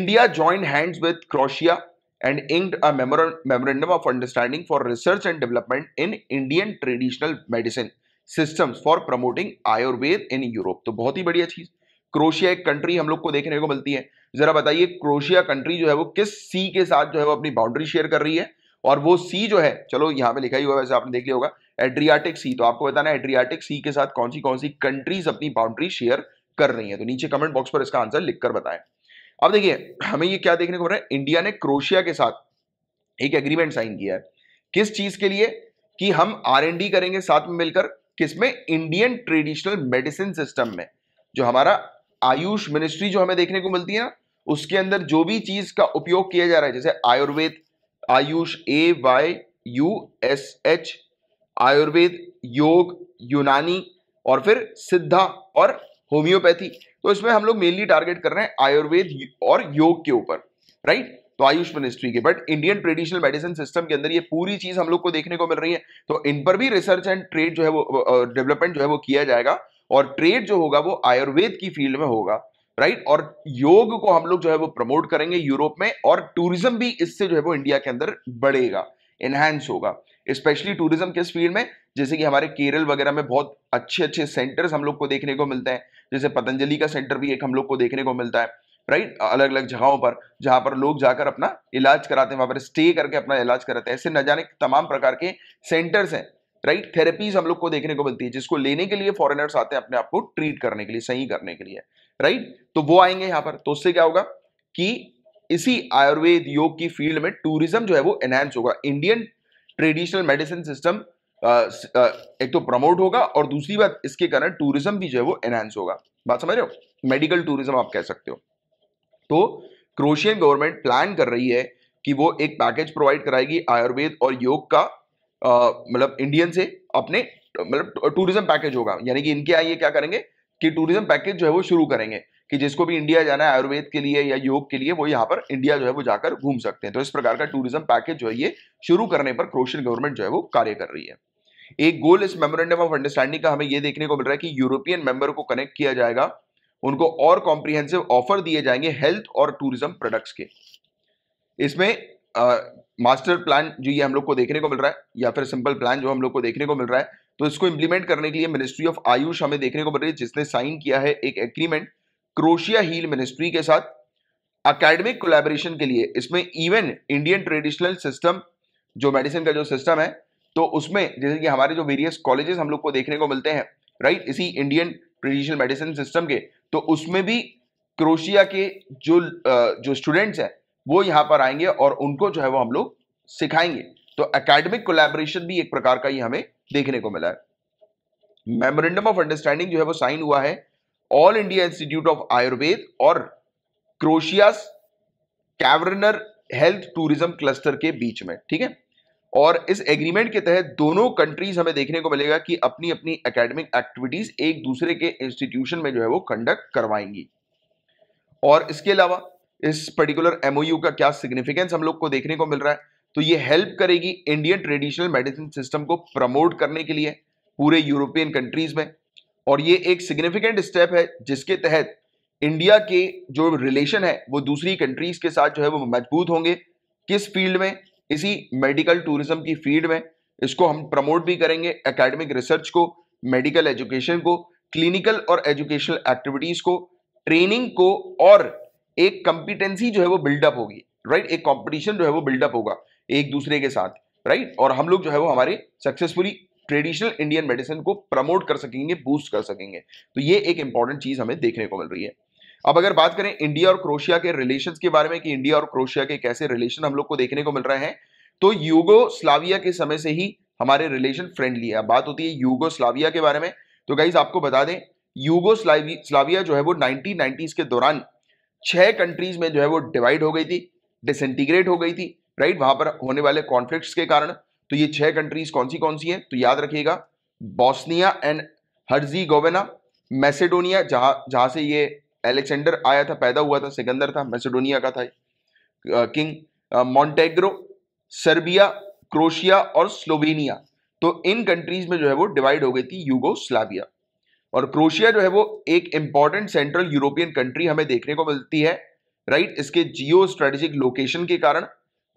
India joint hands with Croatia and इंग memorandum of understanding for research and development in Indian traditional medicine systems for promoting Ayurveda in Europe तो बहुत ही बढ़िया चीज क्रोशिया एक कंट्री हम लोग को देखने को मिलती है जरा बताइए क्रोशिया कंट्री जो है वो किस सी के साथ जो है वो अपनी बाउंड्री शेयर कर रही है और वो सी जो है चलो यहाँ पे लिखा ही हुआ वैसे आपने देख लिया होगा एड्रियाटिक सी तो आपको बताना है एड्रियाटिक सी के साथ कौन सी कौन सी कंट्रीज अपनी बाउंड्री शेयर कर रही है तो नीचे कमेंट बॉक्स पर इसका आंसर लिखकर बताएं अब देखिए हमें ये क्या देखने को मिल रहा है इंडिया ने क्रोशिया के साथ एक एग्रीमेंट साइन किया है किस चीज के लिए कि हम आर करेंगे साथ में मिलकर किसमें इंडियन ट्रेडिशनल मेडिसिन सिस्टम में जो हमारा आयुष मिनिस्ट्री जो हमें देखने को मिलती है ना उसके अंदर जो भी चीज का उपयोग किया जा रहा है जैसे Ayurveda AYUSH A Y U S H Ayurveda yoga Unani और फिर सिद्धा और होम्योपैथी तो इसमें हम लोग मेनली टारगेट कर रहे हैं आयुर्वेद और योग के ऊपर राइट तो आयुष मिनिस्ट्री के but Indian traditional medicine system के अंदर ये पूरी चीज हम लोग को देखने को मिल रही है तो इन पर भी रिसर्च एंड ट्रेड जो है वो डेवलपमेंट जो है वो किया जाएगा और ट्रेड जो होगा वो आयुर्वेद की फील्ड में होगा राइट और योग को हम लोग जो है वो प्रमोट करेंगे यूरोप में और टूरिज्म भी इससे जो है वो इंडिया के अंदर बढ़ेगा एनहेंस होगा स्पेशली टूरिज्म किस फील्ड में जैसे कि हमारे केरल वगैरह में बहुत अच्छे अच्छे सेंटर्स हम लोग को देखने को मिलते हैं जैसे पतंजलि का सेंटर भी एक हम लोग को देखने को मिलता है राइट अलग अलग जगहों पर जहां पर लोग जाकर अपना इलाज कराते हैं वहां पर स्टे करके अपना इलाज कराते हैं ऐसे न जाने तमाम प्रकार के सेंटर्स हैं राइट थेरेपीज हम लोग को देखने को मिलती है जिसको लेने के लिए फॉरेनर्स आते हैं अपने आप को ट्रीट करने के लिए सही करने के लिए राइट तो वो आएंगे यहाँ पर तो उससे क्या होगा कि इसी आयुर्वेद योग की फील्ड में टूरिज्म जो है वो एनहेंस होगा इंडियन ट्रेडिशनल मेडिसिन सिस्टम एक तो प्रमोट होगा और दूसरी बात इसके कारण टूरिज्म भी जो है वो एनहेंस होगा बात समझ रहे हो मेडिकल टूरिज्म आप कह सकते हो तो क्रोशियन गवर्नमेंट प्लान कर रही है कि वो एक पैकेज प्रोवाइड कराएगी आयुर्वेद और योग का मतलब इंडियन से अपने मतलब टूरिज्म पैकेज होगा यानी कि इनके आइए क्या करेंगे कि टूरिज्म पैकेज जो है वो शुरू करेंगे कि जिसको भी इंडिया जाना है आयुर्वेद के लिए या योग के लिए वो यहाँ पर इंडिया जो है वो जाकर घूम सकते हैं तो इस प्रकार का टूरिज्म पैकेज जो है ये शुरू करने पर क्रोशियन गवर्नमेंट जो है वो कार्य कर रही है एक गोल इस मेमोरेंडम ऑफ अंडरस्टैंडिंग का हमें ये देखने को मिल रहा है कि यूरोपियन मेंबर को कनेक्ट किया जाएगा उनको और कॉम्प्रिहेंसिव ऑफर दिए जाएंगे हेल्थ और टूरिज्म प्रोडक्ट्स के इसमें मास्टर प्लान जो ये हम लोग को देखने को मिल रहा है या फिर सिंपल प्लान जो हम लोग को देखने को मिल रहा है तो इसको इम्प्लीमेंट करने के लिए मिनिस्ट्री ऑफ आयुष हमें देखने को मिल रही है जिसने साइन किया है एक एग्रीमेंट क्रोशिया हील मिनिस्ट्री के साथ अकेडमिक कोलेबोरेशन के लिए इसमें इवन इंडियन ट्रेडिशनल सिस्टम जो मेडिसिन का जो सिस्टम है तो उसमें जैसे कि हमारे जो वेरियस कॉलेजेस हम लोग को देखने को मिलते हैं राइट इसी इंडियन ट्रेडिशनल मेडिसिन सिस्टम के तो उसमें भी क्रोशिया के जो जो स्टूडेंट्स हैं वो यहाँ पर आएंगे और उनको जो है वो हम लोग सिखाएंगे तो एकेडमिक कोलैबोरेशन भी एक प्रकार का ये हमें देखने को मिला है मेमोरेंडम ऑफ अंडरस्टैंडिंग जो है वो साइन हुआ है all India institute of Ayurveda और Croatia's Kvarner health tourism cluster के बीच में ठीक है और इस एग्रीमेंट के तहत दोनों कंट्रीज हमें देखने को मिलेगा कि अपनी अपनी एकेडमिक एक्टिविटीज एक दूसरे के इंस्टीट्यूशन में जो है वो कंडक्ट करवाएंगी और इसके अलावा इस पर्टिकुलर एमओयू का क्या सिग्निफिकेंस हम लोग को देखने को मिल रहा है तो ये हेल्प करेगी इंडियन ट्रेडिशनल मेडिसिन सिस्टम को प्रमोट करने के लिए पूरे यूरोपियन कंट्रीज में और ये एक सिग्निफिकेंट स्टेप है जिसके तहत इंडिया के जो रिलेशन है वो दूसरी कंट्रीज के साथ जो है वो मजबूत होंगे किस फील्ड में इसी मेडिकल टूरिज्म की फील्ड में इसको हम प्रमोट भी करेंगे एकेडमिक रिसर्च को मेडिकल एजुकेशन को क्लिनिकल और एजुकेशनल एक्टिविटीज को ट्रेनिंग को और एक कंपिटेंसी जो है वो बिल्डअप होगी राइट एक कॉम्पिटिशन जो है वो बिल्डअप होगा एक दूसरे के साथ राइट और हम लोग जो है वो हमारे सक्सेसफुली ट्रेडिशनल इंडियन मेडिसिन को प्रमोट कर सकेंगे बूस्ट कर सकेंगे तो ये एक इंपॉर्टेंट चीज हमें देखने को मिल रही है अब अगर बात करें इंडिया और क्रोशिया के रिलेशन के बारे में कि इंडिया और क्रोशिया के कैसे रिलेशन हम लोग को देखने को मिल रहे हैं तो यूगो के समय से ही हमारे रिलेशन फ्रेंडली है बात होती है यूगो के बारे में तो गाइज आपको बता दें स्लाविया जो है वो नाइनटीन के दौरान छह कंट्रीज में जो है वो डिवाइड हो गई थी डिसइंटीग्रेट हो गई थी राइट वहां पर होने वाले कॉन्फ्लिक्ट्स के कारण तो ये छह कंट्रीज कौन सी कौन सी हैं तो याद रखिएगा Bosnia and Herzegovina Macedonia जहां जहां से ये एलेक्सेंडर आया था पैदा हुआ था सिकंदर था मैसेडोनिया का था किंग मॉन्टेग्रो सर्बिया क्रोशिया और स्लोवेनिया तो इन कंट्रीज में जो है वो डिवाइड हो गई थी यूगो और क्रोशिया जो है वो एक इंपॉर्टेंट सेंट्रल यूरोपियन कंट्री हमें देखने को मिलती है राइट इसके जियो स्ट्रेटेजिक लोकेशन के कारण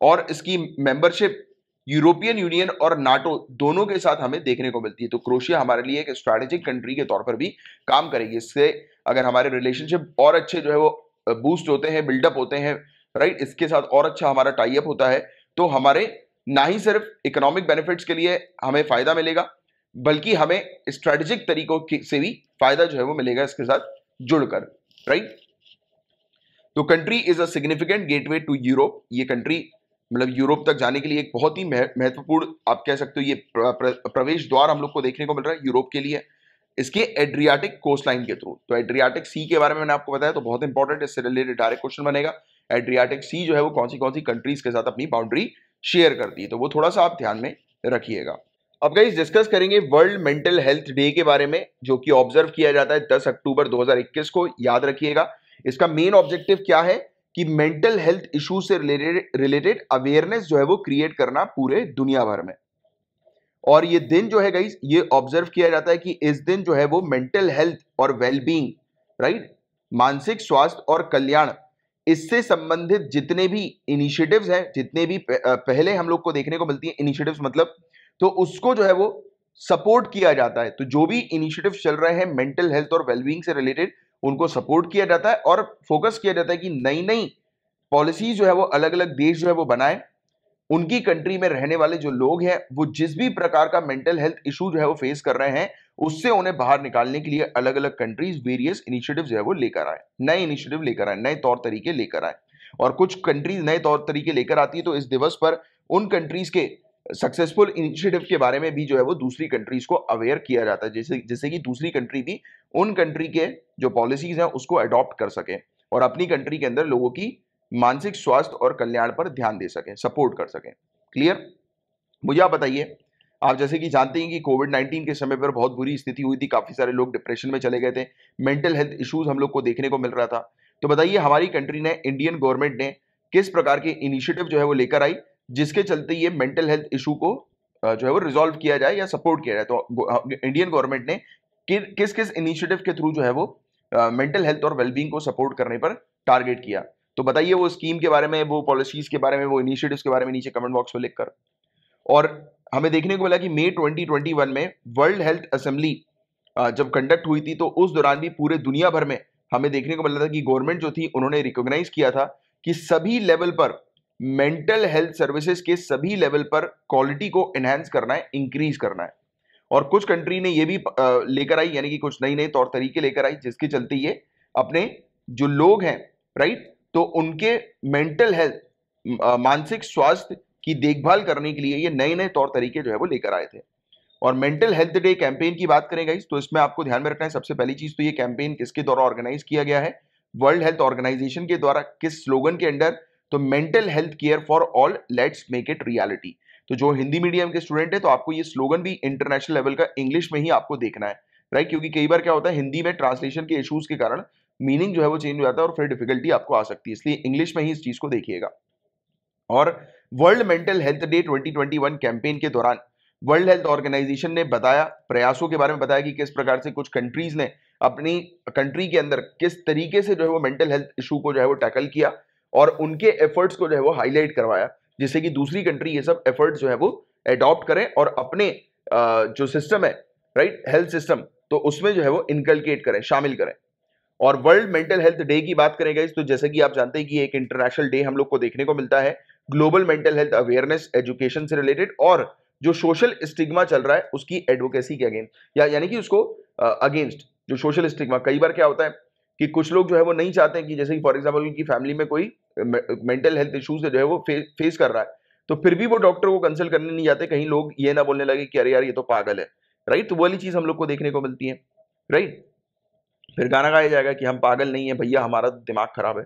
और इसकी मेंबरशिप यूरोपियन यूनियन और नाटो दोनों के साथ हमें देखने को मिलती है तो क्रोशिया हमारे लिए एक स्ट्रेटेजिक कंट्री के तौर पर भी काम करेगी इससे अगर हमारे रिलेशनशिप और अच्छे जो है वो बूस्ट होते हैं बिल्डअप होते हैं राइट इसके साथ और अच्छा हमारा टाइप होता है तो हमारे ना ही सिर्फ इकोनॉमिक बेनिफिट्स के लिए हमें फायदा मिलेगा बल्कि हमें स्ट्रेटेजिक तरीकों से भी फायदा जो है वो मिलेगा इसके साथ जुड़कर राइट तो country is a significant gateway to Europe ये कंट्री मतलब यूरोप तक जाने के लिए एक बहुत ही महत्वपूर्ण आप कह सकते हो ये प्रवेश द्वार हम लोग को देखने को मिल रहा है यूरोप के लिए इसके एड्रियाटिक कोस्ट लाइन के थ्रू तो एड्रियाटिक सी के बारे में मैंने आपको बताया तो बहुत इंपॉर्टेंट इससे रिलेटेड डायरेक्ट क्वेश्चन बनेगा एड्रियाटिक सी जो है वो कौन सी कौन सी कंट्रीज के साथ अपनी बाउंड्री शेयर करती है तो वो थोड़ा सा आप ध्यान में रखिएगा अब गाइज डिस्कस करेंगे वर्ल्ड मेंटल हेल्थ डे के बारे में जो कि ऑब्जर्व किया जाता है 10 अक्टूबर 2021 को याद रखिएगा इसका मेन ऑब्जेक्टिव क्या है कि मेंटल हेल्थ इशू से रिलेटेड रिलेटेड अवेयरनेस जो है वो क्रिएट करना पूरे दुनिया भर में और ये दिन जो है गाइस ये ऑब्जर्व किया जाता है कि इस दिन जो है वो मेंटल हेल्थ और वेलबींग राइट मानसिक स्वास्थ्य और कल्याण इससे संबंधित जितने भी इनिशिएटिव्स हैं जितने भी पहले हम लोग को देखने को मिलती है इनिशिएटिव्स मतलब तो उसको जो है वो सपोर्ट किया जाता है तो जो भी इनिशिएटिव चल रहे हैं मेंटल हेल्थ और वेलबींग से रिलेटेड उनको सपोर्ट किया जाता है और फोकस किया जाता है कि नई नई पॉलिसी जो है वो अलग अलग देश जो है वो बनाए उनकी कंट्री में रहने वाले जो लोग हैं वो जिस भी प्रकार का मेंटल हेल्थ इशू जो है वो फेस कर रहे हैं उससे उन्हें बाहर निकालने के लिए अलग अलग कंट्रीज वेरियस इनिशिएटिव जो है वो लेकर आए नए इनिशिएटिव लेकर आए नए तौर तरीके लेकर आए और कुछ कंट्रीज नए तौर तरीके लेकर आती है तो इस दिवस पर उन कंट्रीज के सक्सेसफुल इनिशिएटिव के बारे में भी जो है वो दूसरी कंट्रीज को अवेयर किया जाता है जैसे जैसे कि दूसरी कंट्री भी उन कंट्री के जो पॉलिसीज हैं उसको अडॉप्ट कर सके और अपनी कंट्री के अंदर लोगों की मानसिक स्वास्थ्य और कल्याण पर ध्यान दे सकें सपोर्ट कर सकें क्लियर मुझे आप बताइए आप जैसे कि जानते हैं कि कोविड 19 के समय पर बहुत बुरी स्थिति हुई थी काफ़ी सारे लोग डिप्रेशन में चले गए थे मेंटल हेल्थ इश्यूज हम लोग को देखने को मिल रहा था तो बताइए हमारी कंट्री ने इंडियन गवर्नमेंट ने किस प्रकार के इनिशिएटिव जो है वो लेकर आई जिसके चलते ये मेंटल हेल्थ इशू को जो है वो रिजॉल्व किया जाए या सपोर्ट किया जाए तो इंडियन गवर्नमेंट ने किस किस इनिशिएटिव के थ्रू जो है वो मेंटल हेल्थ और वेलबींग को सपोर्ट करने पर टारगेट किया तो बताइए वो स्कीम के बारे में वो पॉलिसीज के बारे में वो इनिशिएटिव्स के बारे में नीचे कमेंट बॉक्स में लिखकर और हमें देखने को मिला कि मई 2021 में वर्ल्ड हेल्थ असेंबली जब कंडक्ट हुई थी तो उस दौरान भी पूरे दुनिया भर में हमें देखने को मिला था कि गवर्नमेंट जो थी उन्होंने रिकॉग्नाइज किया था कि सभी लेवल पर मेंटल हेल्थ सर्विसेज के सभी लेवल पर क्वालिटी को एनहेंस करना है इंक्रीज करना है और कुछ कंट्री ने ये भी लेकर आई यानी कि कुछ नई नए तौर तरीके लेकर आई जिसके चलते ये अपने जो लोग हैं राइट तो उनके मेंटल हेल्थ मानसिक स्वास्थ्य की देखभाल करने के लिए ये नए नए तौर तरीके जो है वो लेकर आए थे और मेंटल हेल्थ डे कैंपेन की बात करें गाइस तो इसमें आपको ध्यान में रखना है सबसे पहली चीज तो ये कैंपेन किसके द्वारा ऑर्गेनाइज किया गया है वर्ल्ड हेल्थ ऑर्गेनाइजेशन के द्वारा किस स्लोगन के अंडर तो mental health care for all let's make it reality तो जो हिंदी मीडियम के स्टूडेंट है तो आपको ये स्लोगन भी इंटरनेशनल लेवल का इंग्लिश में ही आपको देखना है राइट क्योंकि कई बार क्या होता है हिंदी में ट्रांसलेशन के इश्यूज के कारण मीनिंग जो है वो चेंज हो जाता है और फिर डिफिकल्टी आपको आ सकती है इसलिए इंग्लिश में ही इस चीज़ को देखिएगा और world mental health day 2021 campaign के दौरान वर्ल्ड हेल्थ ऑर्गेनाइजेशन ने बताया प्रयासों के बारे में बताया कि किस प्रकार से कुछ कंट्रीज ने अपनी कंट्री के अंदर किस तरीके से जो है वो मेंटल हेल्थ इशू को जो है वो टैकल किया और उनके एफर्ट्स को जो है वो हाईलाइट करवाया जिससे कि दूसरी कंट्री ये सब एफर्ट्स जो है वो एडॉप्ट करें और अपने जो सिस्टम है राइट हेल्थ सिस्टम तो उसमें जो है वो इनकलकेट करें शामिल करें और वर्ल्ड मेंटल हेल्थ डे की बात करें गाइज तो जैसे कि आप जानते हैं कि एक इंटरनेशनल डे हम लोग को देखने को मिलता है global mental health awareness education से रिलेटेड और जो सोशल स्टिग्मा चल रहा है उसकी एडवोकेसी के अगेंस्ट या यानी कि उसको अगेंस्ट जो सोशल स्टिग्मा कई बार क्या होता है कि कुछ लोग जो है वो नहीं चाहते हैं कि जैसे कि फॉर एग्जाम्पल उनकी फैमिली में कोई मेंटल हेल्थ इशूज जो है वो फे, फेस कर रहा है तो फिर भी वो डॉक्टर को कंसल्ट करने नहीं जाते कहीं लोग ये ना बोलने लगे कि अरे यार ये तो पागल है राइट तो वाली चीज हम लोग को देखने को मिलती है राइट फिर गाना गाया जाएगा कि हम पागल नहीं है भैया हमारा दिमाग खराब है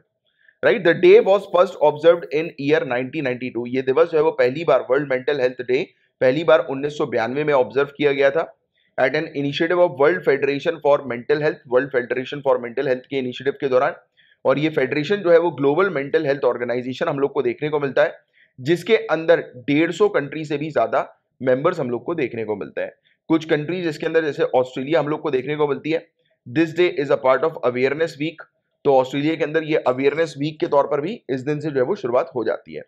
right the day was first observe in year 1992 ये दिवस जो है वो पहली बार वर्ल्ड मेंटल हेल्थ डे पहली बार उन्नीस में ऑब्जर्व किया गया था at an initiative of world federation for mental health world federation for mental health के इनिशिएटिव के दौरान और ये फेडरेशन जो है वो ग्लोबल मेंटल हेल्थ ऑर्गेनाइजेशन हम लोग को देखने को मिलता है जिसके अंदर डेढ़ सौ कंट्री से भी ज़्यादा मेंबर्स हम लोग को देखने को मिलता है कुछ कंट्रीज इसके अंदर जैसे ऑस्ट्रेलिया हम लोग को देखने को मिलती है this day is a part of awareness week तो ऑस्ट्रेलिया के अंदर ये अवेयरनेस वीक के तौर पर भी इस दिन से जो है वो शुरुआत हो जाती है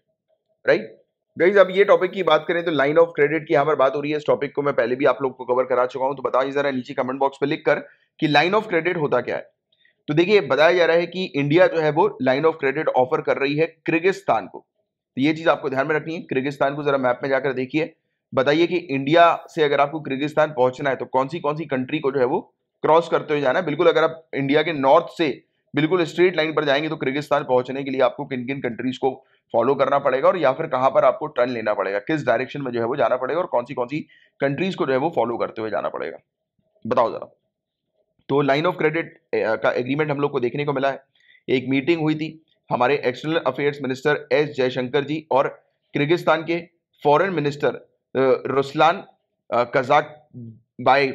राइट गाइज अब ये टॉपिक की बात करें तो लाइन ऑफ क्रेडिट की यहाँ पर बात हो रही है इस टॉपिक को मैं पहले भी आप लोग को कवर करा चुका हूँ तो बताइए जरा नीचे कमेंट बॉक्स पर लिख कर कि लाइन ऑफ क्रेडिट होता क्या है तो देखिए बताया जा रहा है कि इंडिया जो है वो लाइन ऑफ क्रेडिट ऑफर कर रही है क्रिगिस्तान को तो ये चीज आपको ध्यान में रखनी है क्रिगिस्तान को जरा मैप में जाकर देखिए बताइए कि इंडिया से अगर आपको क्रिगिस्तान पहुंचना है तो कौन सी कौन सी कंट्री को जो है वो क्रॉस करते हुए जाना है बिल्कुल अगर आप इंडिया के नॉर्थ से बिल्कुल स्ट्रेट लाइन पर जाएंगे तो किर्गिस्तान पहुंचने के लिए आपको किन किन कंट्रीज को फॉलो करना पड़ेगा और या फिर कहां पर आपको टर्न लेना पड़ेगा किस डायरेक्शन में जो है वो जाना पड़ेगा और कौन सी कौन सी कंट्रीज को जो है वो फॉलो करते हुए जाना पड़ेगा बताओ जरा तो लाइन ऑफ क्रेडिट का एग्रीमेंट हम लोग को देखने को मिला है एक मीटिंग हुई थी हमारे external affairs minister S Jaishankar ji और किर्गिस्तान के foreign minister Ruslan Kazakbaev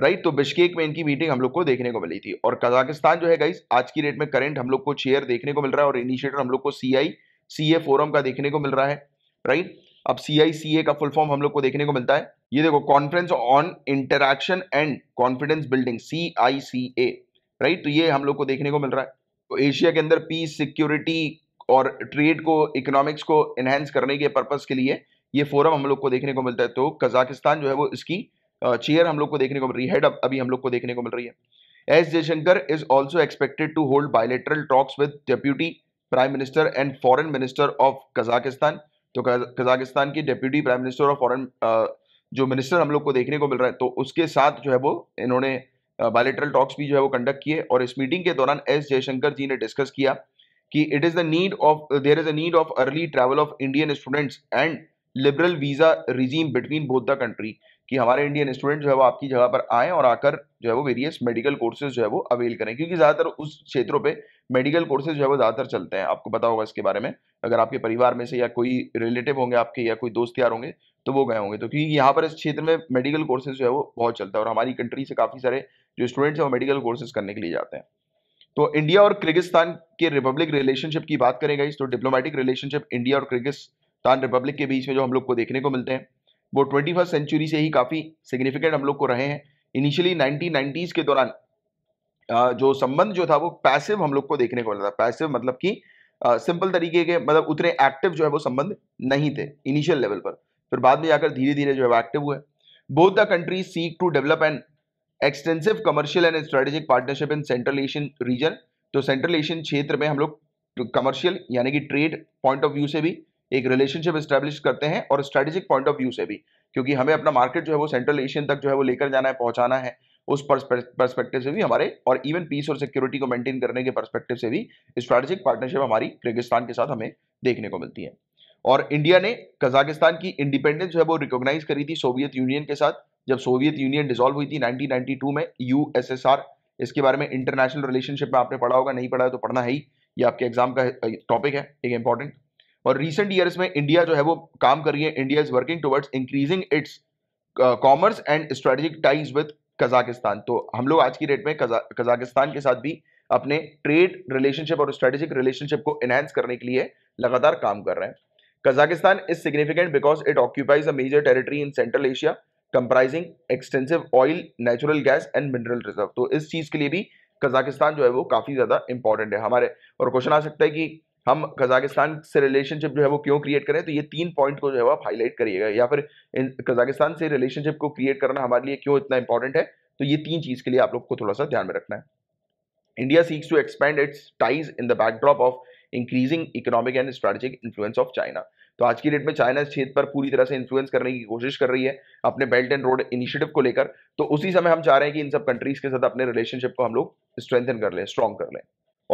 right तो बिश्केक में इनकी मीटिंग हम लोग को देखने को मिली थी और कजाकिस्तान जो है गाइस आज की रेट में करंट हम लोग को चेयर देखने को मिल रहा है और इनिशिएटर हम लोग को सी आई सी ए फोरम का देखने को मिल रहा है राइट अब सी आई सी ए का फुल फॉर्म हम लोग को देखने को मिलता है ये देखो conference on interaction and confidence building C I C A right तो ये हम लोग को देखने को मिल रहा है तो एशिया के अंदर पीस सिक्योरिटी और ट्रेड को इकोनॉमिक्स को एनहेंस करने के पर्पज के लिए ये फोरम हम लोग को देखने को मिलता है तो कजाकिस्तान जो है वो इसकी चेयर हम लोग को देखने को मिल रही है हेड अभी हम लोग को देखने को मिल रही है S Jaishankar is also expected to hold bilateral talks with deputy prime minister and foreign minister of Kazakhstan तो कजाकिस्तान की डेप्यूटी प्राइम मिनिस्टर और फॉरेन जो मिनिस्टर हम लोग को देखने को मिल रहा है तो उसके साथ जो है वो इन्होंने बायलेटरल टॉक्स भी जो है वो कंडक्ट किए और इस मीटिंग के दौरान एस जयशंकर जी ने डिस्कस किया कि it is the need of there is a need of early travel of Indian students and liberal visa regime between both the country कि हमारे इंडियन स्टूडेंट जो है वो आपकी जगह पर आएँ और आकर जो है वो वेरियस मेडिकल कोर्सेज जो है वो अवेल करें क्योंकि ज़्यादातर उस क्षेत्रों पे मेडिकल कोर्सेज जो है वो ज़्यादातर चलते हैं आपको पता होगा इसके बारे में अगर आपके परिवार में से या कोई रिलेटिव होंगे आपके या कोई दोस्त यार होंगे तो वो गए होंगे तो क्योंकि यहाँ पर इस क्षेत्र में मेडिकल कोर्सेज जो है वो बहुत चलता है और हमारी कंट्री से काफ़ी सारे जो स्टूडेंट्स हैं वो मेडिकल कोर्सेज करने के लिए जाते हैं तो इंडिया और किर्गिस्तान के रिपब्लिक रिलेशनशिप की बात करेंगे इस तो डिप्लोमेटिक रिलेशनशिप इंडिया और किर्गिस्तान रिपब्लिक के बीच में जो हम लोग को देखने को मिलते हैं वो ट्वेंटी फर्स्ट सेंचुरी से ही काफ़ी सिग्निफिकेंट हम लोग को रहे हैं इनिशियली नाइनटीन के दौरान जो संबंध जो था वो पैसिव हम लोग को देखने को मिला था पैसिव मतलब कि सिंपल तरीके के मतलब उतने एक्टिव जो है वो संबंध नहीं थे इनिशियल लेवल पर फिर बाद में जाकर धीरे धीरे जो है एक्टिव हुए both the countries seek to develop an extensive commercial and strategic partnership in central Asian region तो सेंट्रल एशियन क्षेत्र में हम लोग कमर्शियल यानी कि ट्रेड पॉइंट ऑफ व्यू से भी एक रिलेशनशिप स्टैब्लिश करते हैं और स्ट्रेटेजिक पॉइंट ऑफ व्यू से भी क्योंकि हमें अपना मार्केट जो है वो सेंट्रल एशियन तक जो है वो लेकर जाना है पहुंचाना है उस परस्पेक्टिव से भी हमारे और इवन पीस और सिक्योरिटी को मेंटेन करने के परस्पेक्टिव से भी स्ट्रैटेजिक पार्टनरशिप हमारी किर्गिस्तान के साथ हमें देखने को मिलती है और इंडिया ने कजाकिस्तान की इंडिपेंडेंस जो है वो रिकॉग्नाइज करी थी सोवियत यूनियन के साथ जब सोवियत यूनियन डिसॉल्व हुई थी 1992 में यूएसएसआर इसके बारे में इंटरनेशनल रिलेशनशिप में आपने पढ़ा होगा नहीं पढ़ा है तो पढ़ना है ही ये आपके एग्जाम का टॉपिक है एक इंपॉर्टेंट और रिसेंट ईयर्स में इंडिया जो है वो काम कर रही है India is working towards increasing its commerce and strategic ties with Kazakhstan तो हम लोग आज की डेट में कजाकिस्तान के साथ भी अपने ट्रेड रिलेशनशिप और स्ट्रेटेजिक रिलेशनशिप को एनहेंस करने के लिए लगातार काम कर रहे हैं Kazakhstan is significant because it occupies a major territory in central Asia comprising extensive oil natural gas and mineral reserve तो इस चीज के लिए भी कजाकिस्तान जो है वो काफी ज्यादा इंपॉर्टेंट है हमारे और क्वेश्चन आ सकता है कि हम कजाकिस्तान से रिलेशनशिप जो है वो क्यों क्रिएट करें तो ये तीन पॉइंट को जो है आप हाईलाइट करिएगा या फिर कजाकिस्तान से रिलेशनशिप को क्रिएट करना हमारे लिए क्यों इतना इंपॉर्टेंट है तो ये तीन चीज़ के लिए आप लोग को थोड़ा सा ध्यान में रखना है India seeks to expand its ties in the backdrop of increasing economic and strategic influence of China तो आज की डेट में चाइना इस क्षेत्र पर पूरी तरह से इन्फ्लुएंस करने की कोशिश कर रही है अपने बेल्ट एंड रोड इनिशिएटिव को लेकर तो उसी समय हम चाह रहे हैं कि इन सब कंट्रीज के साथ अपने रिलेशनशिप को हम लोग स्ट्रेंथन कर लें स्ट्रॉन्ग कर लें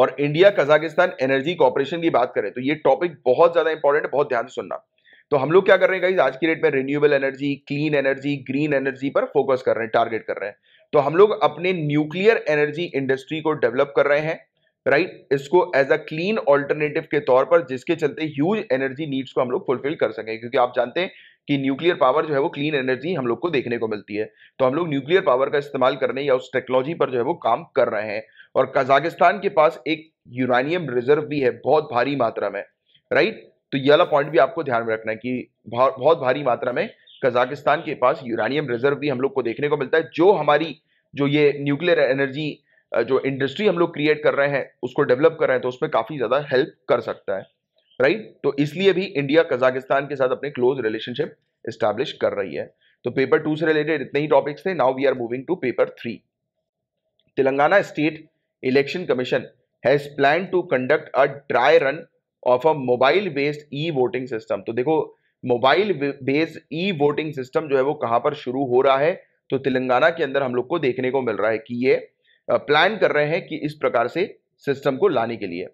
और इंडिया कजाकिस्तान एनर्जी कॉपरेशन की बात करें तो ये टॉपिक बहुत ज़्यादा इंपॉर्टेंट है बहुत ध्यान से सुनना तो हम लोग क्या कर रहे हैं आज की डेट में renewable energy clean energy green energy पर फोकस कर रहे हैं टारगेट कर रहे हैं तो हम लोग अपने न्यूक्लियर एनर्जी इंडस्ट्री को डेवलप कर रहे हैं राइट right? इसको एज अ क्लीन ऑल्टरनेटिव के तौर पर जिसके चलते ह्यूज एनर्जी नीड्स को हम लोग फुलफिल कर सकें क्योंकि आप जानते हैं कि न्यूक्लियर पावर जो है वो क्लीन एनर्जी हम लोग को देखने को मिलती है तो हम लोग न्यूक्लियर पावर का इस्तेमाल करने या उस टेक्नोलॉजी पर जो है वो काम कर रहे हैं और कजाकिस्तान के पास एक यूरानियम रिजर्व भी है बहुत भारी मात्रा में राइट तो ये वाला पॉइंट भी आपको ध्यान में रखना है कि बहुत भारी मात्रा में कजाकिस्तान के पास यूरानियम रिजर्व भी हम लोग को देखने को मिलता है जो हमारी जो ये न्यूक्लियर एनर्जी जो इंडस्ट्री हम लोग क्रिएट कर रहे हैं उसको डेवलप कर रहे हैं तो उसमें काफ़ी ज़्यादा हेल्प कर सकता है राइट तो इसलिए भी इंडिया कजाकिस्तान के साथ अपने क्लोज रिलेशनशिप स्टैब्लिश कर रही है तो पेपर टू से रिलेटेड इतने ही टॉपिक्स थे now we are moving to paper three Telangana state election commission has plan to conduct a dry run of a mobile based E voting system तो देखो mobile based E voting system जो है वो कहां पर शुरू हो रहा है तो तेलंगाना के अंदर हम लोग को देखने को मिल रहा है कि ये प्लान कर रहे हैं कि इस प्रकार से सिस्टम को लाने के लिए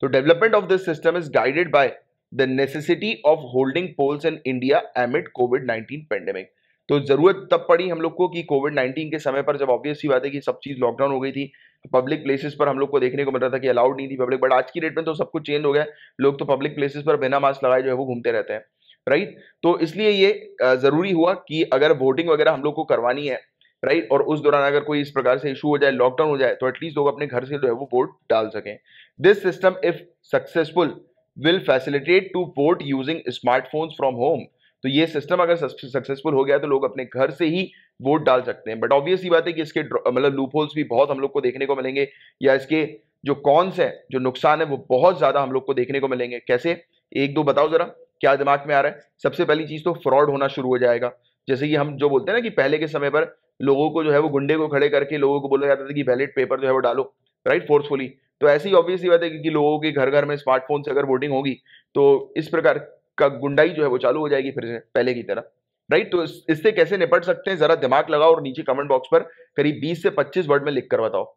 तो development of this system is guided by the necessity of holding polls in India amid COVID nineteen pandemic तो ज़रूरत तब पड़ी हम लोग को कि कोविड नाइन्टीन के समय पर जब ऑब्वियस ही बात है कि सब चीज़ लॉकडाउन हो गई थी पब्लिक प्लेसेस पर हम लोग को देखने को मिल रहा था कि अलाउड नहीं थी पब्लिक बट आज की डेट में तो सब कुछ चेंज हो गया लोग तो पब्लिक प्लेसेस पर बिना मास्क लगाए जो है वो घूमते रहते हैं राइट तो इसलिए ये ज़रूरी हुआ कि अगर वोटिंग वगैरह हम लोग को करवानी है राइट और उस दौरान अगर कोई इस प्रकार से इशू हो जाए लॉकडाउन हो जाए तो एटलीस्ट लोग अपने घर से जो है वो वोट डाल सकें this system if successful will facilitate to vote using smartphones from home तो ये सिस्टम अगर सक्सेसफुल हो गया तो लोग अपने घर से ही वोट डाल सकते हैं बट ऑब्वियसली बात है कि इसके मतलब लूप भी बहुत हम लोग को देखने को मिलेंगे या इसके जो कॉन्स है जो नुकसान है वो बहुत ज्यादा हम लोग को देखने को मिलेंगे कैसे एक दो बताओ जरा क्या दिमाग में आ रहा है सबसे पहली चीज तो फ्रॉड होना शुरू हो जाएगा जैसे कि हम जो बोलते हैं ना कि पहले के समय पर लोगों को जो है वो गुंडे को खड़े करके लोगों को बोला जाता था कि बैलेट पेपर जो है वो डालो राइट फोर्सफुली तो ऐसी ऑब्वियसली बात है कि लोगों के घर घर में स्मार्टफोन से अगर वोटिंग होगी तो इस प्रकार का गुंडाई जो है वो चालू हो जाएगी फिर से पहले की तरह राइट तो इससे कैसे निपट सकते हैं जरा दिमाग लगाओ और नीचे कमेंट बॉक्स पर करीब बीस से पच्चीस वर्ड में लिख कर बताओ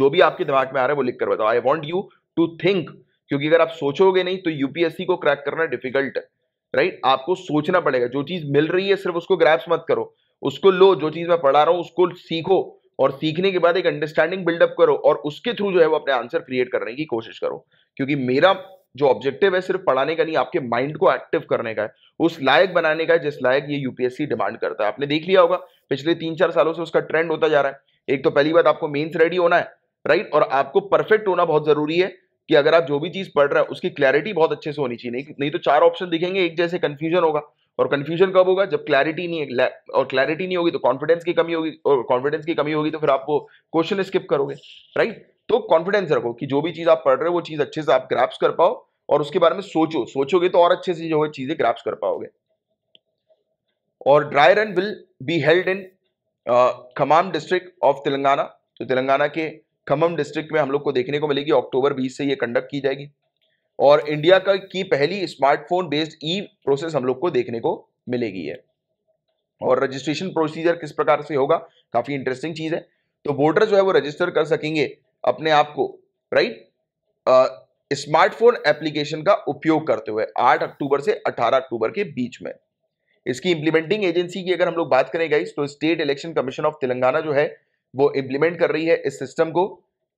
जो भी आपके दिमाग में आ रहा है वो लिख कर बताओ I want you to think क्योंकि अगर आप सोचोगे नहीं तो यूपीएससी को क्रैक करना डिफिकल्ट राइट right? आपको सोचना पड़ेगा जो चीज मिल रही है सिर्फ उसको ग्रैप्स मत करो उसको लो जो चीज मैं पढ़ा रहा हूं उसको सीखो और सीखने के बाद एक अंडरस्टैंडिंग बिल्डअप करो और उसके थ्रू जो है वो अपने आंसर क्रिएट करने की कोशिश करो क्योंकि मेरा जो ऑब्जेक्टिव है सिर्फ पढ़ाने का नहीं आपके माइंड को एक्टिव करने का है उस लायक बनाने का है जिस लायक ये यूपीएससी डिमांड करता है आपने देख लिया होगा पिछले तीन चार सालों से उसका ट्रेंड होता जा रहा है एक तो पहली बात आपको मेन्स रेडी होना है राइट और आपको परफेक्ट होना बहुत जरूरी है कि अगर आप जो भी चीज पढ़ रहे हैं उसकी क्लैरिटी बहुत अच्छे से होनी चाहिए नहीं तो चार ऑप्शन दिखेंगे एक जैसे कंफ्यूजन होगा और कंफ्यूजन कब होगा जब क्लैरिटी नहीं है और क्लैरिटी नहीं होगी तो कॉन्फिडेंस की कमी होगी और कॉन्फिडेंस की कमी होगी तो फिर आप वो क्वेश्चन स्किप करोगे राइट तो कॉन्फिडेंस रखो कि जो भी चीज आप पढ़ रहे हो वो चीज अच्छे से आप ग्राफ्स कर पाओ और उसके बारे में सोचो सोचोगे तो और अच्छे से जो है चीजें ग्राफ्स कर पाओगे और dry run will be held in Khammam district of Telangana तो तेलंगाना के खमम डिस्ट्रिक्ट में हम लोग को देखने को मिलेगी अक्टूबर 20 से ये कंडक्ट की जाएगी और इंडिया का की पहली स्मार्टफोन बेस्ड ई प्रोसेस हम लोग को देखने को मिलेगी है और रजिस्ट्रेशन प्रोसीजर किस प्रकार से होगा काफ़ी इंटरेस्टिंग चीज़ है तो वोटर जो है वो रजिस्टर कर सकेंगे अपने आप को राइट स्मार्टफोन एप्लीकेशन का उपयोग करते हुए 8 अक्टूबर से 18 अक्टूबर के बीच में इसकी इंप्लीमेंटिंग एजेंसी की अगर हम लोग बात करें गाइस तो state election commission of Telangana जो है वो इंप्लीमेंट कर रही है इस सिस्टम को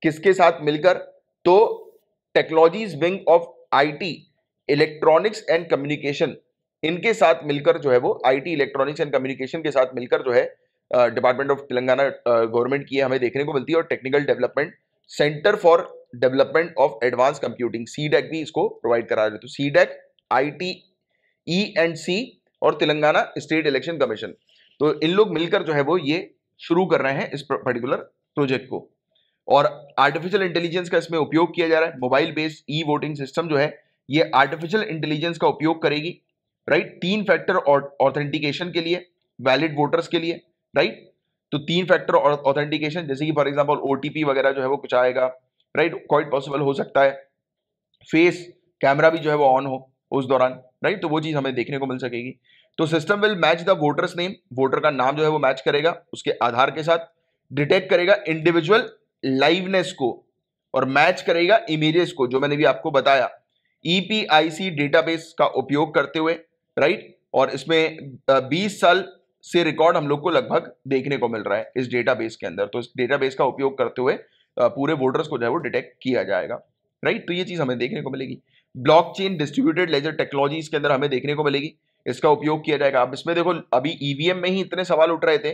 किसके साथ मिलकर तो technologies wing of IT electronics and communication इनके साथ मिलकर जो है वो आईटी इलेक्ट्रॉनिक्स एंड कम्युनिकेशन के साथ मिलकर जो है डिपार्टमेंट ऑफ तेलंगाना गवर्नमेंट की हमें देखने को मिलती है और technical development centre for development of advance computing C DAC भी इसको प्रोवाइड करा रहे तो C DAC I T E and C और तेलंगाना स्टेट इलेक्शन कमीशन तो इन लोग मिलकर जो है वो ये शुरू कर रहे हैं इस पर्टिकुलर प्रोजेक्ट को और आर्टिफिशियल इंटेलिजेंस का इसमें उपयोग किया जा रहा है mobile based E voting system जो है ये आर्टिफिशियल इंटेलिजेंस का उपयोग करेगी राइट तीन फैक्टर ऑथेंटिकेशन के लिए वैलिड वोटर्स के लिए राइट तो तीन फैक्टर ऑथेंटिकेशन जैसे कि फॉर एग्जाम्पल ओ वगैरह जो है वो कुछ आएगा राइट क्वाइट पॉसिबल हो सकता है फेस कैमरा भी जो है वो ऑन हो उस दौरान राइट तो वो चीज़ हमें देखने को मिल सकेगी तो system will match the voters name voter का नाम जो है वो मैच करेगा उसके आधार के साथ डिटेक्ट करेगा इंडिविजुअल लाइवनेस को और मैच करेगा इमेजेस को जो मैंने भी आपको बताया ईपीआईसी e डेटाबेस का उपयोग करते हुए राइट और इसमें 20 साल से रिकॉर्ड हम लोग को लगभग देखने को मिल रहा है इस डेटाबेस के अंदर तो इस डेटाबेस का उपयोग करते हुए पूरे वोटर्स को जो है वो डिटेक्ट किया जाएगा राइट तो ये चीज़ हमें देखने को मिलेगी ब्लॉकचेन डिस्ट्रीब्यूटेड लेजर टेक्नोलॉजीज के अंदर हमें देखने को मिलेगी इसका उपयोग किया जाएगा अब इसमें देखो अभी ईवीएम e में ही इतने सवाल उठ रहे थे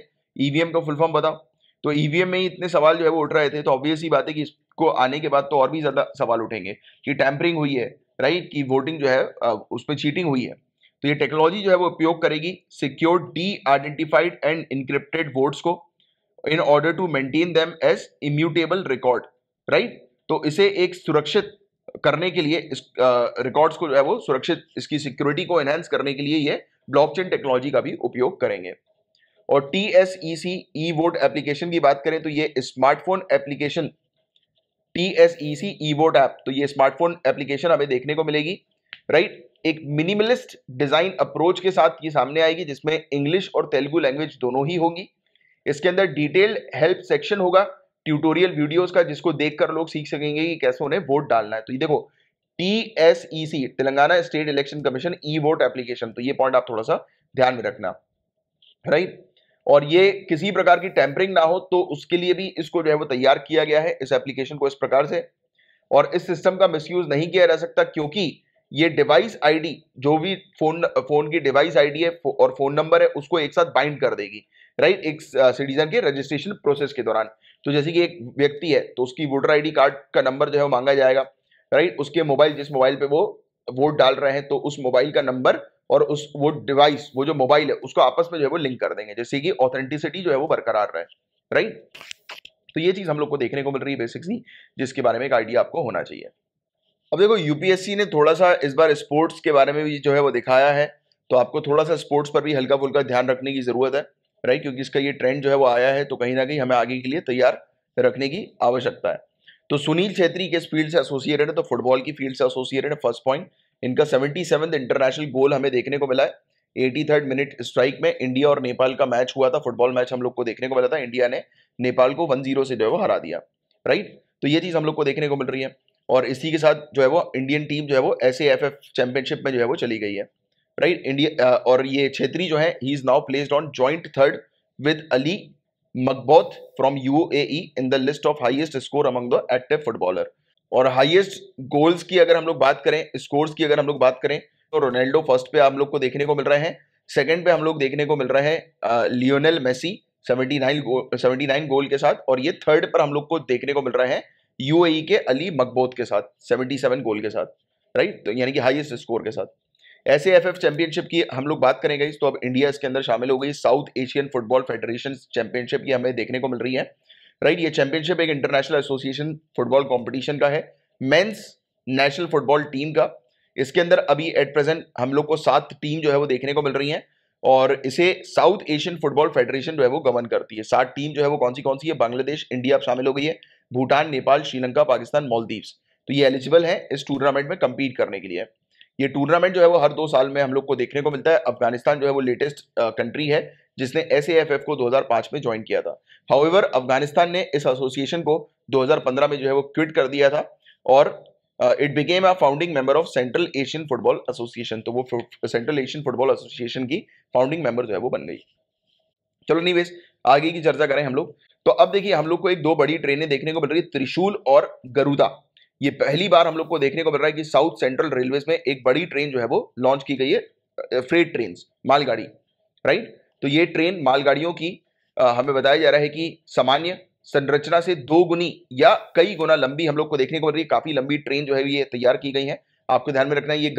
ईवीएम e का फुल फॉर्म बताओ तो ईवीएम e में ही इतने सवाल जो है वो उठ रहे थे तो ऑब्वियस ही बात है कि इसको आने के बाद तो और भी ज़्यादा सवाल उठेंगे कि टैंपरिंग हुई है राइट कि वोटिंग जो है उसमें चीटिंग हुई है तो ये टेक्नोलॉजी जो है वो उपयोग करेगी secure de identified and encrypted votes को in order to maintain them as immutable record right तो इसे एक सुरक्षित करने के लिए इस रिकॉर्ड्स को जो है वो सुरक्षित इसकी सिक्योरिटी को एनहेंस करने के लिए ये ब्लॉकचेन टेक्नोलॉजी का भी उपयोग करेंगे और T S E C E vote application की बात करें तो ये smartphone application T S E C E vote app तो ये स्मार्टफोन एप्लीकेशन हमें देखने को मिलेगी राइट एक मिनिमलिस्ट डिजाइन अप्रोच के साथ ये सामने आएगी जिसमें इंग्लिश और तेलुगु लैंग्वेज दोनों ही होगी इसके अंदर डिटेल हेल्प सेक्शन होगा ट्यूटोरियल वीडियोस का जिसको देखकर लोग सीख सकेंगे कि कैसे उन्हें वोट डालना है तो ये देखो T S E C Telangana state election commission E vote application तो ये पॉइंट आप थोड़ा सा ध्यान में रखना राइट और ये किसी प्रकार की टेम्परिंग ना हो तो उसके लिए भी इसको जो है वो तैयार किया गया है इस एप्लीकेशन को इस प्रकार से और इस सिस्टम का मिसयूज नहीं किया जा सकता क्योंकि ये डिवाइस आईडी जो भी फोन फोन की डिवाइस आईडी है और फोन नंबर है उसको एक साथ बाइंड कर देगी राइट एक सिटीजन uh, के रजिस्ट्रेशन प्रोसेस के दौरान तो जैसे कि एक व्यक्ति है तो उसकी वोटर आईडी कार्ड का नंबर जो है वो मांगा जाएगा राइट उसके मोबाइल जिस मोबाइल पे वो वोट डाल रहे हैं तो उस मोबाइल का नंबर और उस वो डिवाइस वो जो मोबाइल है उसको आपस में जो है वो लिंक कर देंगे जैसे कि ऑथेंटिसिटी जो है वो बरकरार रहे राइट तो ये चीज़ हम लोग को देखने को मिल रही है बेसिक्स जिसके बारे में एक आइडिया आपको होना चाहिए अब देखो यूपीएससी ने थोड़ा सा इस बार स्पोर्ट्स के बारे में भी जो है वो दिखाया है तो आपको थोड़ा सा स्पोर्ट्स पर भी हल्का फुल्का ध्यान रखने की ज़रूरत है राइट क्योंकि इसका ये ट्रेंड जो है वो आया है तो कहीं ना कहीं हमें आगे के लिए तैयार रखने की आवश्यकता है तो सुनील छेत्री किस फील्ड से एसोसिएटेड है तो फुटबॉल की फील्ड से एसोसिएटेड है फर्स्ट पॉइंट इनका सेवेंटी इंटरनेशनल गोल हमें देखने को मिला है एटी थर्ड मिनट स्ट्राइक में इंडिया और नेपाल का मैच हुआ था फुटबॉल मैच हम लोग को देखने को मिला था इंडिया ने नेपाल को वन जीरो से जो है वो हरा दिया राइट तो ये चीज़ हम लोग को देखने को मिल रही है और इसी के साथ जो है वो इंडियन टीम जो है वो एस एफ एफ चैंपियनशिप में जो है वो चली गई है राइट इंडिया और ये छेत्री जो है he is now placed on joint third with Ali Mabkhout from UAE in the list of highest score among the active footballer और हाइएस्ट गोल्स की अगर हम लोग बात करें स्कोर्स की अगर हम लोग बात करें तो रोनाल्डो फर्स्ट पे हम लोग को देखने को मिल रहे हैं सेकंड पे हम लोग देखने को मिल रहा है लियोनेल मेसी 79 गोल 79 गोल के साथ और ये थर्ड पर हम लोग को देखने को मिल रहा है यूएई e के अली मकबोत के साथ 77 गोल के साथ राइट तो यानी कि हाईएस्ट स्कोर के साथ ऐसे एफ एफ चैंपियनशिप की हम लोग बात करेंगे तो अब इंडिया इसके अंदर शामिल हो गई South Asian Football Federation championship की हमें देखने को मिल रही है राइट ये चैंपियनशिप एक इंटरनेशनल एसोसिएशन फुटबॉल कॉम्पिटिशन का है मेन्स नेशनल फुटबॉल टीम का इसके अंदर अभी एट प्रेजेंट हम लोग को सात टीम जो है वो देखने को मिल रही हैं और इसे साउथ एशियन फुटबॉल फेडरेशन जो है वो गवर्न करती है सात टीम जो है वो कौन सी कौन सी है बांग्लादेश इंडिया शामिल हो गई है भूटान नेपाल श्रीलंका पाकिस्तान मालदीव्स तो ये एलिजिबल है इस टूर्नामेंट में कम्पीट करने के लिए ये टूर्नामेंट जो है वो हर दो साल में हम लोग को देखने को मिलता है अफगानिस्तान जो है वो लेटेस्ट कंट्री है जिसने एस को 2005 में ज्वाइन किया था हाउएवर अफगानिस्तान ने इस एसोसिएशन को 2015 में जो है वो क्विट कर दिया था और it became a founding member of Central Asian Football Association तो वो सेंट्रल एशियन फुटबॉल एसोसिएशन की फाउंडिंग मेंबर जो है वो बन गई चलो नहीं आगे की चर्चा करें हम लोग तो अब देखिए हम लोग को एक दो बड़ी ट्रेनें देखने को मिल रही है त्रिशूल और गरुदा ये पहली बार हम लोग को देखने को मिल रहा है कि साउथ सेंट्रल रेलवे में एक बड़ी ट्रेन जो है वो लॉन्च की गई है फ्रेड ट्रेन मालगाड़ी राइट तो ये ट्रेन मालगाड़ियों की आ, हमें बताया जा रहा है कि सामान्य संरचना से दो गुनी या कई गुना लंबी हम लोग को देखने को मिल रही है काफी लंबी ट्रेन जो है ये तैयार की गई है आपको ध्यान में रखना है ये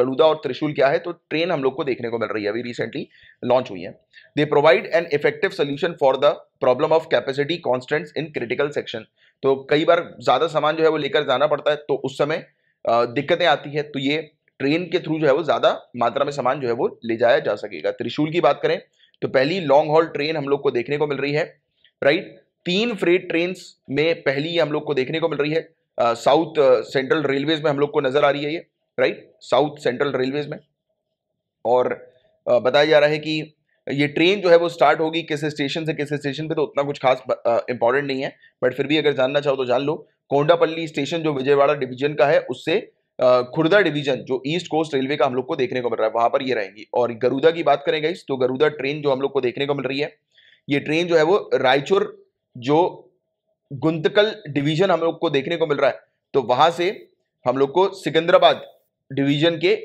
गरुदा और त्रिशूल क्या है तो ट्रेन हम लोग को देखने को मिल रही है अभी रिसेंटली लॉन्च हुई है they provide an effective solution for the problem of capacity constants in critical section तो कई बार ज़्यादा सामान जो है वो लेकर जाना पड़ता है तो उस समय दिक्कतें आती है तो ये ट्रेन के थ्रू जो है वो ज़्यादा मात्रा में सामान जो है वो ले जाया जा सकेगा त्रिशूल की बात करें तो पहली लॉन्ग हॉल ट्रेन हम लोग को देखने को मिल रही है राइट तीन फ्रेट ट्रेन में पहली हम लोग को देखने को मिल रही है साउथ सेंट्रल रेलवेज में हम लोग को नज़र आ रही है ये राइट साउथ सेंट्रल रेलवेज में और बताया जा रहा है कि ये ट्रेन जो है वो स्टार्ट होगी किस स्टेशन से किस स्टेशन पे तो उतना कुछ खास इंपॉर्टेंट नहीं है बट फिर भी अगर जानना चाहो तो जान लो कोंडापल्ली स्टेशन जो विजयवाड़ा डिवीजन का है उससे खुर्दा डिवीजन जो ईस्ट कोस्ट रेलवे का हम लोग को देखने को मिल रहा है वहां पर ये रहेंगी और गरुदा की बात करें इस तो गरुदा ट्रेन जो हम लोग को देखने को मिल रही है ये ट्रेन जो है वो रायचुर जो गुंतकल डिवीजन हम लोग को देखने को मिल रहा है तो वहां से हम लोग को सिकंदराबाद डिवीजन के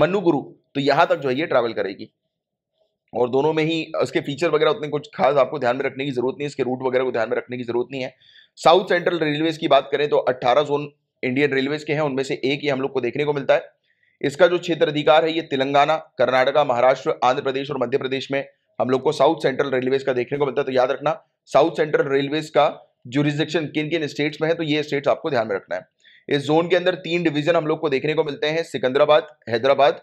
मनुगुरु तो यहां तक जो है ये ट्रैवल करेगी और दोनों में ही उसके फीचर वगैरह उतने कुछ खास आपको ध्यान में रखने की जरूरत नहीं है इसके रूट वगैरह को ध्यान में रखने की जरूरत नहीं है साउथ सेंट्रल रेलवेज की बात करें तो 18 जोन इंडियन रेलवेज के हैं उनमें से एक ही हम लोग को देखने को मिलता है इसका जो क्षेत्र अधिकार है ये तेलंगाना कर्नाटका महाराष्ट्र आंध्र प्रदेश और मध्य प्रदेश में हम लोग को साउथ सेंट्रल रेलवेज का देखने को मिलता है तो याद रखना साउथ सेंट्रल रेलवेज का जुरिस्डिक्शन किन किन स्टेट्स में है तो ये स्टेट्स आपको ध्यान में रखना है इस जोन के अंदर तीन डिवीजन हम लोग को देखने को मिलते हैं सिकंदराबाद हैदराबाद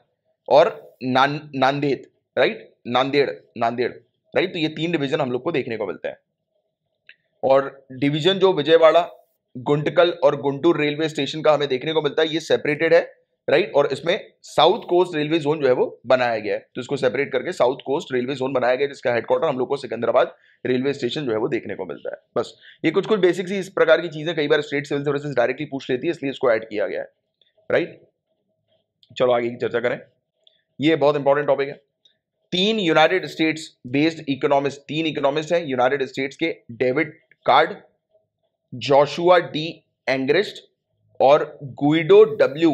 और नान नांदेद राइट नांदेड़ नांदेड़ राइट तो ये तीन डिवीजन हम लोग को देखने को मिलते हैं और डिवीजन जो विजयवाड़ा गुंटकल और गुंटूर रेलवे स्टेशन का हमें देखने को मिलता है ये सेपरेटेड है राइट और इसमें साउथ कोस्ट रेलवे जोन जो है वो बनाया गया है तो इसको सेपरेट करके साउथ कोस्ट रेलवे जोन बनाया गया जिसका हेडक्वार्टर हम लोग को सिकंदराबाद रेलवे स्टेशन जो है वो देखने को मिलता है बस ये कुछ कुछ बेसिक्स इस प्रकार की चीज़ें कई बार स्टेट सिविल सर्विसेज डायरेक्टली पूछ लेती है इसलिए इसको ऐड किया गया है राइट चलो आगे की चर्चा करें ये बहुत इंपॉर्टेंट टॉपिक है तीन यूनाइटेड स्टेट्स बेस्ड इकोनॉमिस्ट तीन इकोनॉमिस्ट हैं यूनाइटेड स्टेट्स के David Card Joshua D Angrist और गुइडो डब्ल्यू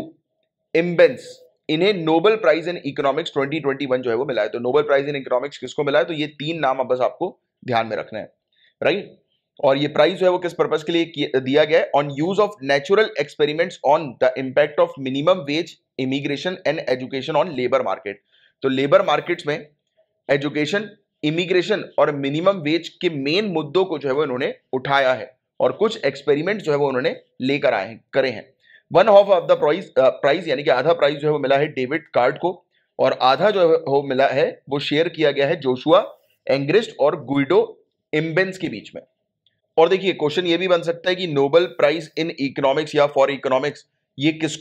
इम्बेंस इन्हें नोबेल प्राइज इन इकोनॉमिक्स 2021 जो है वो मिला है तो नोबेल प्राइज इन इकोनॉमिक्स किसको मिला है तो ये तीन नाम अब बस आपको ध्यान में रखना है राइट और ये प्राइस जो है वो किस पर्पज के लिए दिया गया है on use of natural experiments on the impact of minimum wage immigration and education on labour market तो लेबर मार्केट्स में एजुकेशन इमिग्रेशन और मिनिमम वेज के मेन मुद्दों को जो है वो इन्होंने उठाया है और कुछ एक्सपेरिमेंट जो है वो उन्होंने लेकर आए हैं करे हैं one half of the price price यानी कि आधा प्राइस जो है वो मिला है डेविड कार्ड को और आधा जो है वो मिला है वो शेयर किया गया है जोशुआ एंग्रिस्ट और गुइडो इम्बेंस के बीच में और देखिए क्वेश्चन ये भी बन सकता है कि नोबल प्राइज इन इकोनॉमिक्स या फॉर इकोनॉमिक्स ये किस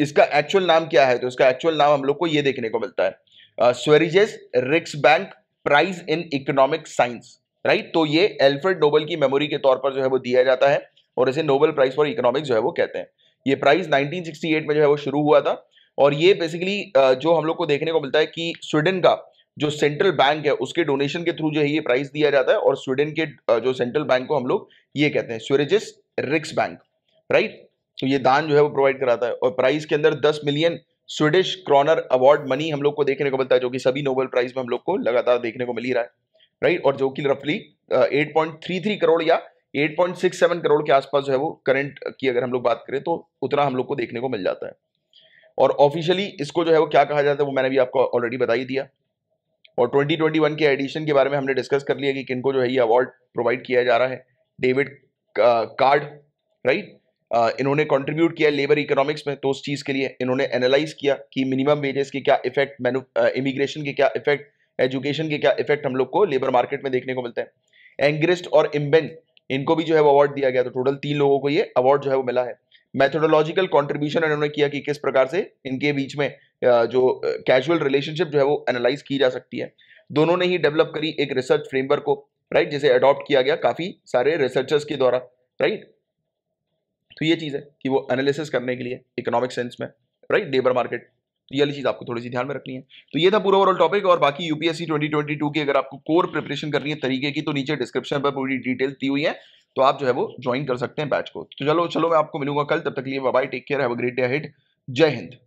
इसका एक्चुअल नाम क्या है तो इसका एक्चुअल नाम हम लोग को ये देखने को मिलता है Sveriges Riksbank prize in economic science right तो ये एल्फ्रेड नोबल की मेमोरी के तौर पर जो है वो दिया जाता है और इसे नोबल प्राइज फॉर इकोनॉमिक्स जो है वो कहते हैं ये प्राइज 1968 में जो है वो शुरू हुआ था और ये बेसिकली जो हम लोग को देखने को मिलता है कि स्वीडन का जो सेंट्रल बैंक है उसके डोनेशन के थ्रू जो है ये प्राइस दिया जाता है और स्वीडन के जो सेंट्रल बैंक को हम लोग ये कहते हैं स्वेरेजिस रिक्स बैंक राइट तो ये दान जो है वो प्रोवाइड कराता है और प्राइस के अंदर दस million Swedish kronor award money हम लोग को देखने को मिलता है जो कि सभी नोबेल प्राइज में हम लोग को लगातार देखने को मिल ही रहा है राइट और जो कि रफली एट करोड़ या 8.67 करोड़ के आसपास जो है वो करंट की अगर हम लोग बात करें तो उतना हम लोग को देखने को मिल जाता है और ऑफिशियली इसको जो है वो क्या कहा जाता है वो मैंने भी आपको ऑलरेडी बताई दिया और 2021 के एडिशन के बारे में हमने डिस्कस कर लिया कि किनको जो है ये अवार्ड प्रोवाइड किया जा रहा है डेविड कार्ड राइट इन्होंने कंट्रीब्यूट किया लेबर इकोनॉमिक्स में तो उस चीज़ के लिए इन्होंने एनालाइज किया कि मिनिमम वेजेस के क्या इफेक्ट इमिग्रेशन uh, के क्या इफेक्ट एजुकेशन के क्या इफेक्ट हम लोग को लेबर मार्केट में देखने को मिलते हैं एंग्रिस्ट और इम्बेन इनको भी जो है वो अवार्ड दिया गया तो टोटल तीन लोगों को ये अवार्ड जो है वो मिला है मैथोडोलॉजिकल कॉन्ट्रीब्यूशन इन्होंने किया कि किस प्रकार से इनके बीच में जो कैजुअल रिलेशनशिप जो है वो एनालाइज की जा सकती है दोनों ने ही डेवलप करी एक रिसर्च फ्रेमवर्क को राइट जिसे अडॉप्ट किया गया काफ़ी सारे रिसर्चर्स के द्वारा राइट तो ये चीज़ है कि वो एनालिसिस करने के लिए इकोनॉमिक सेंस में राइट लेबर मार्केट तो ये चीज़ आपको थोड़ी सी ध्यान में रखनी है तो ये था पूरा ओवरऑल टॉपिक और बाकी यूपीएससी 2022 की अगर आपको कोर प्रिपरेशन करनी है तरीके की तो नीचे डिस्क्रिप्शन पर पूरी डिटेल्स दी हुई है तो आप जो है वो ज्वाइन कर सकते हैं बैच को तो चलो चलो मैं आपको मिलूंगा कल तब तक लिए bye take care have a great day हिट जय हिंद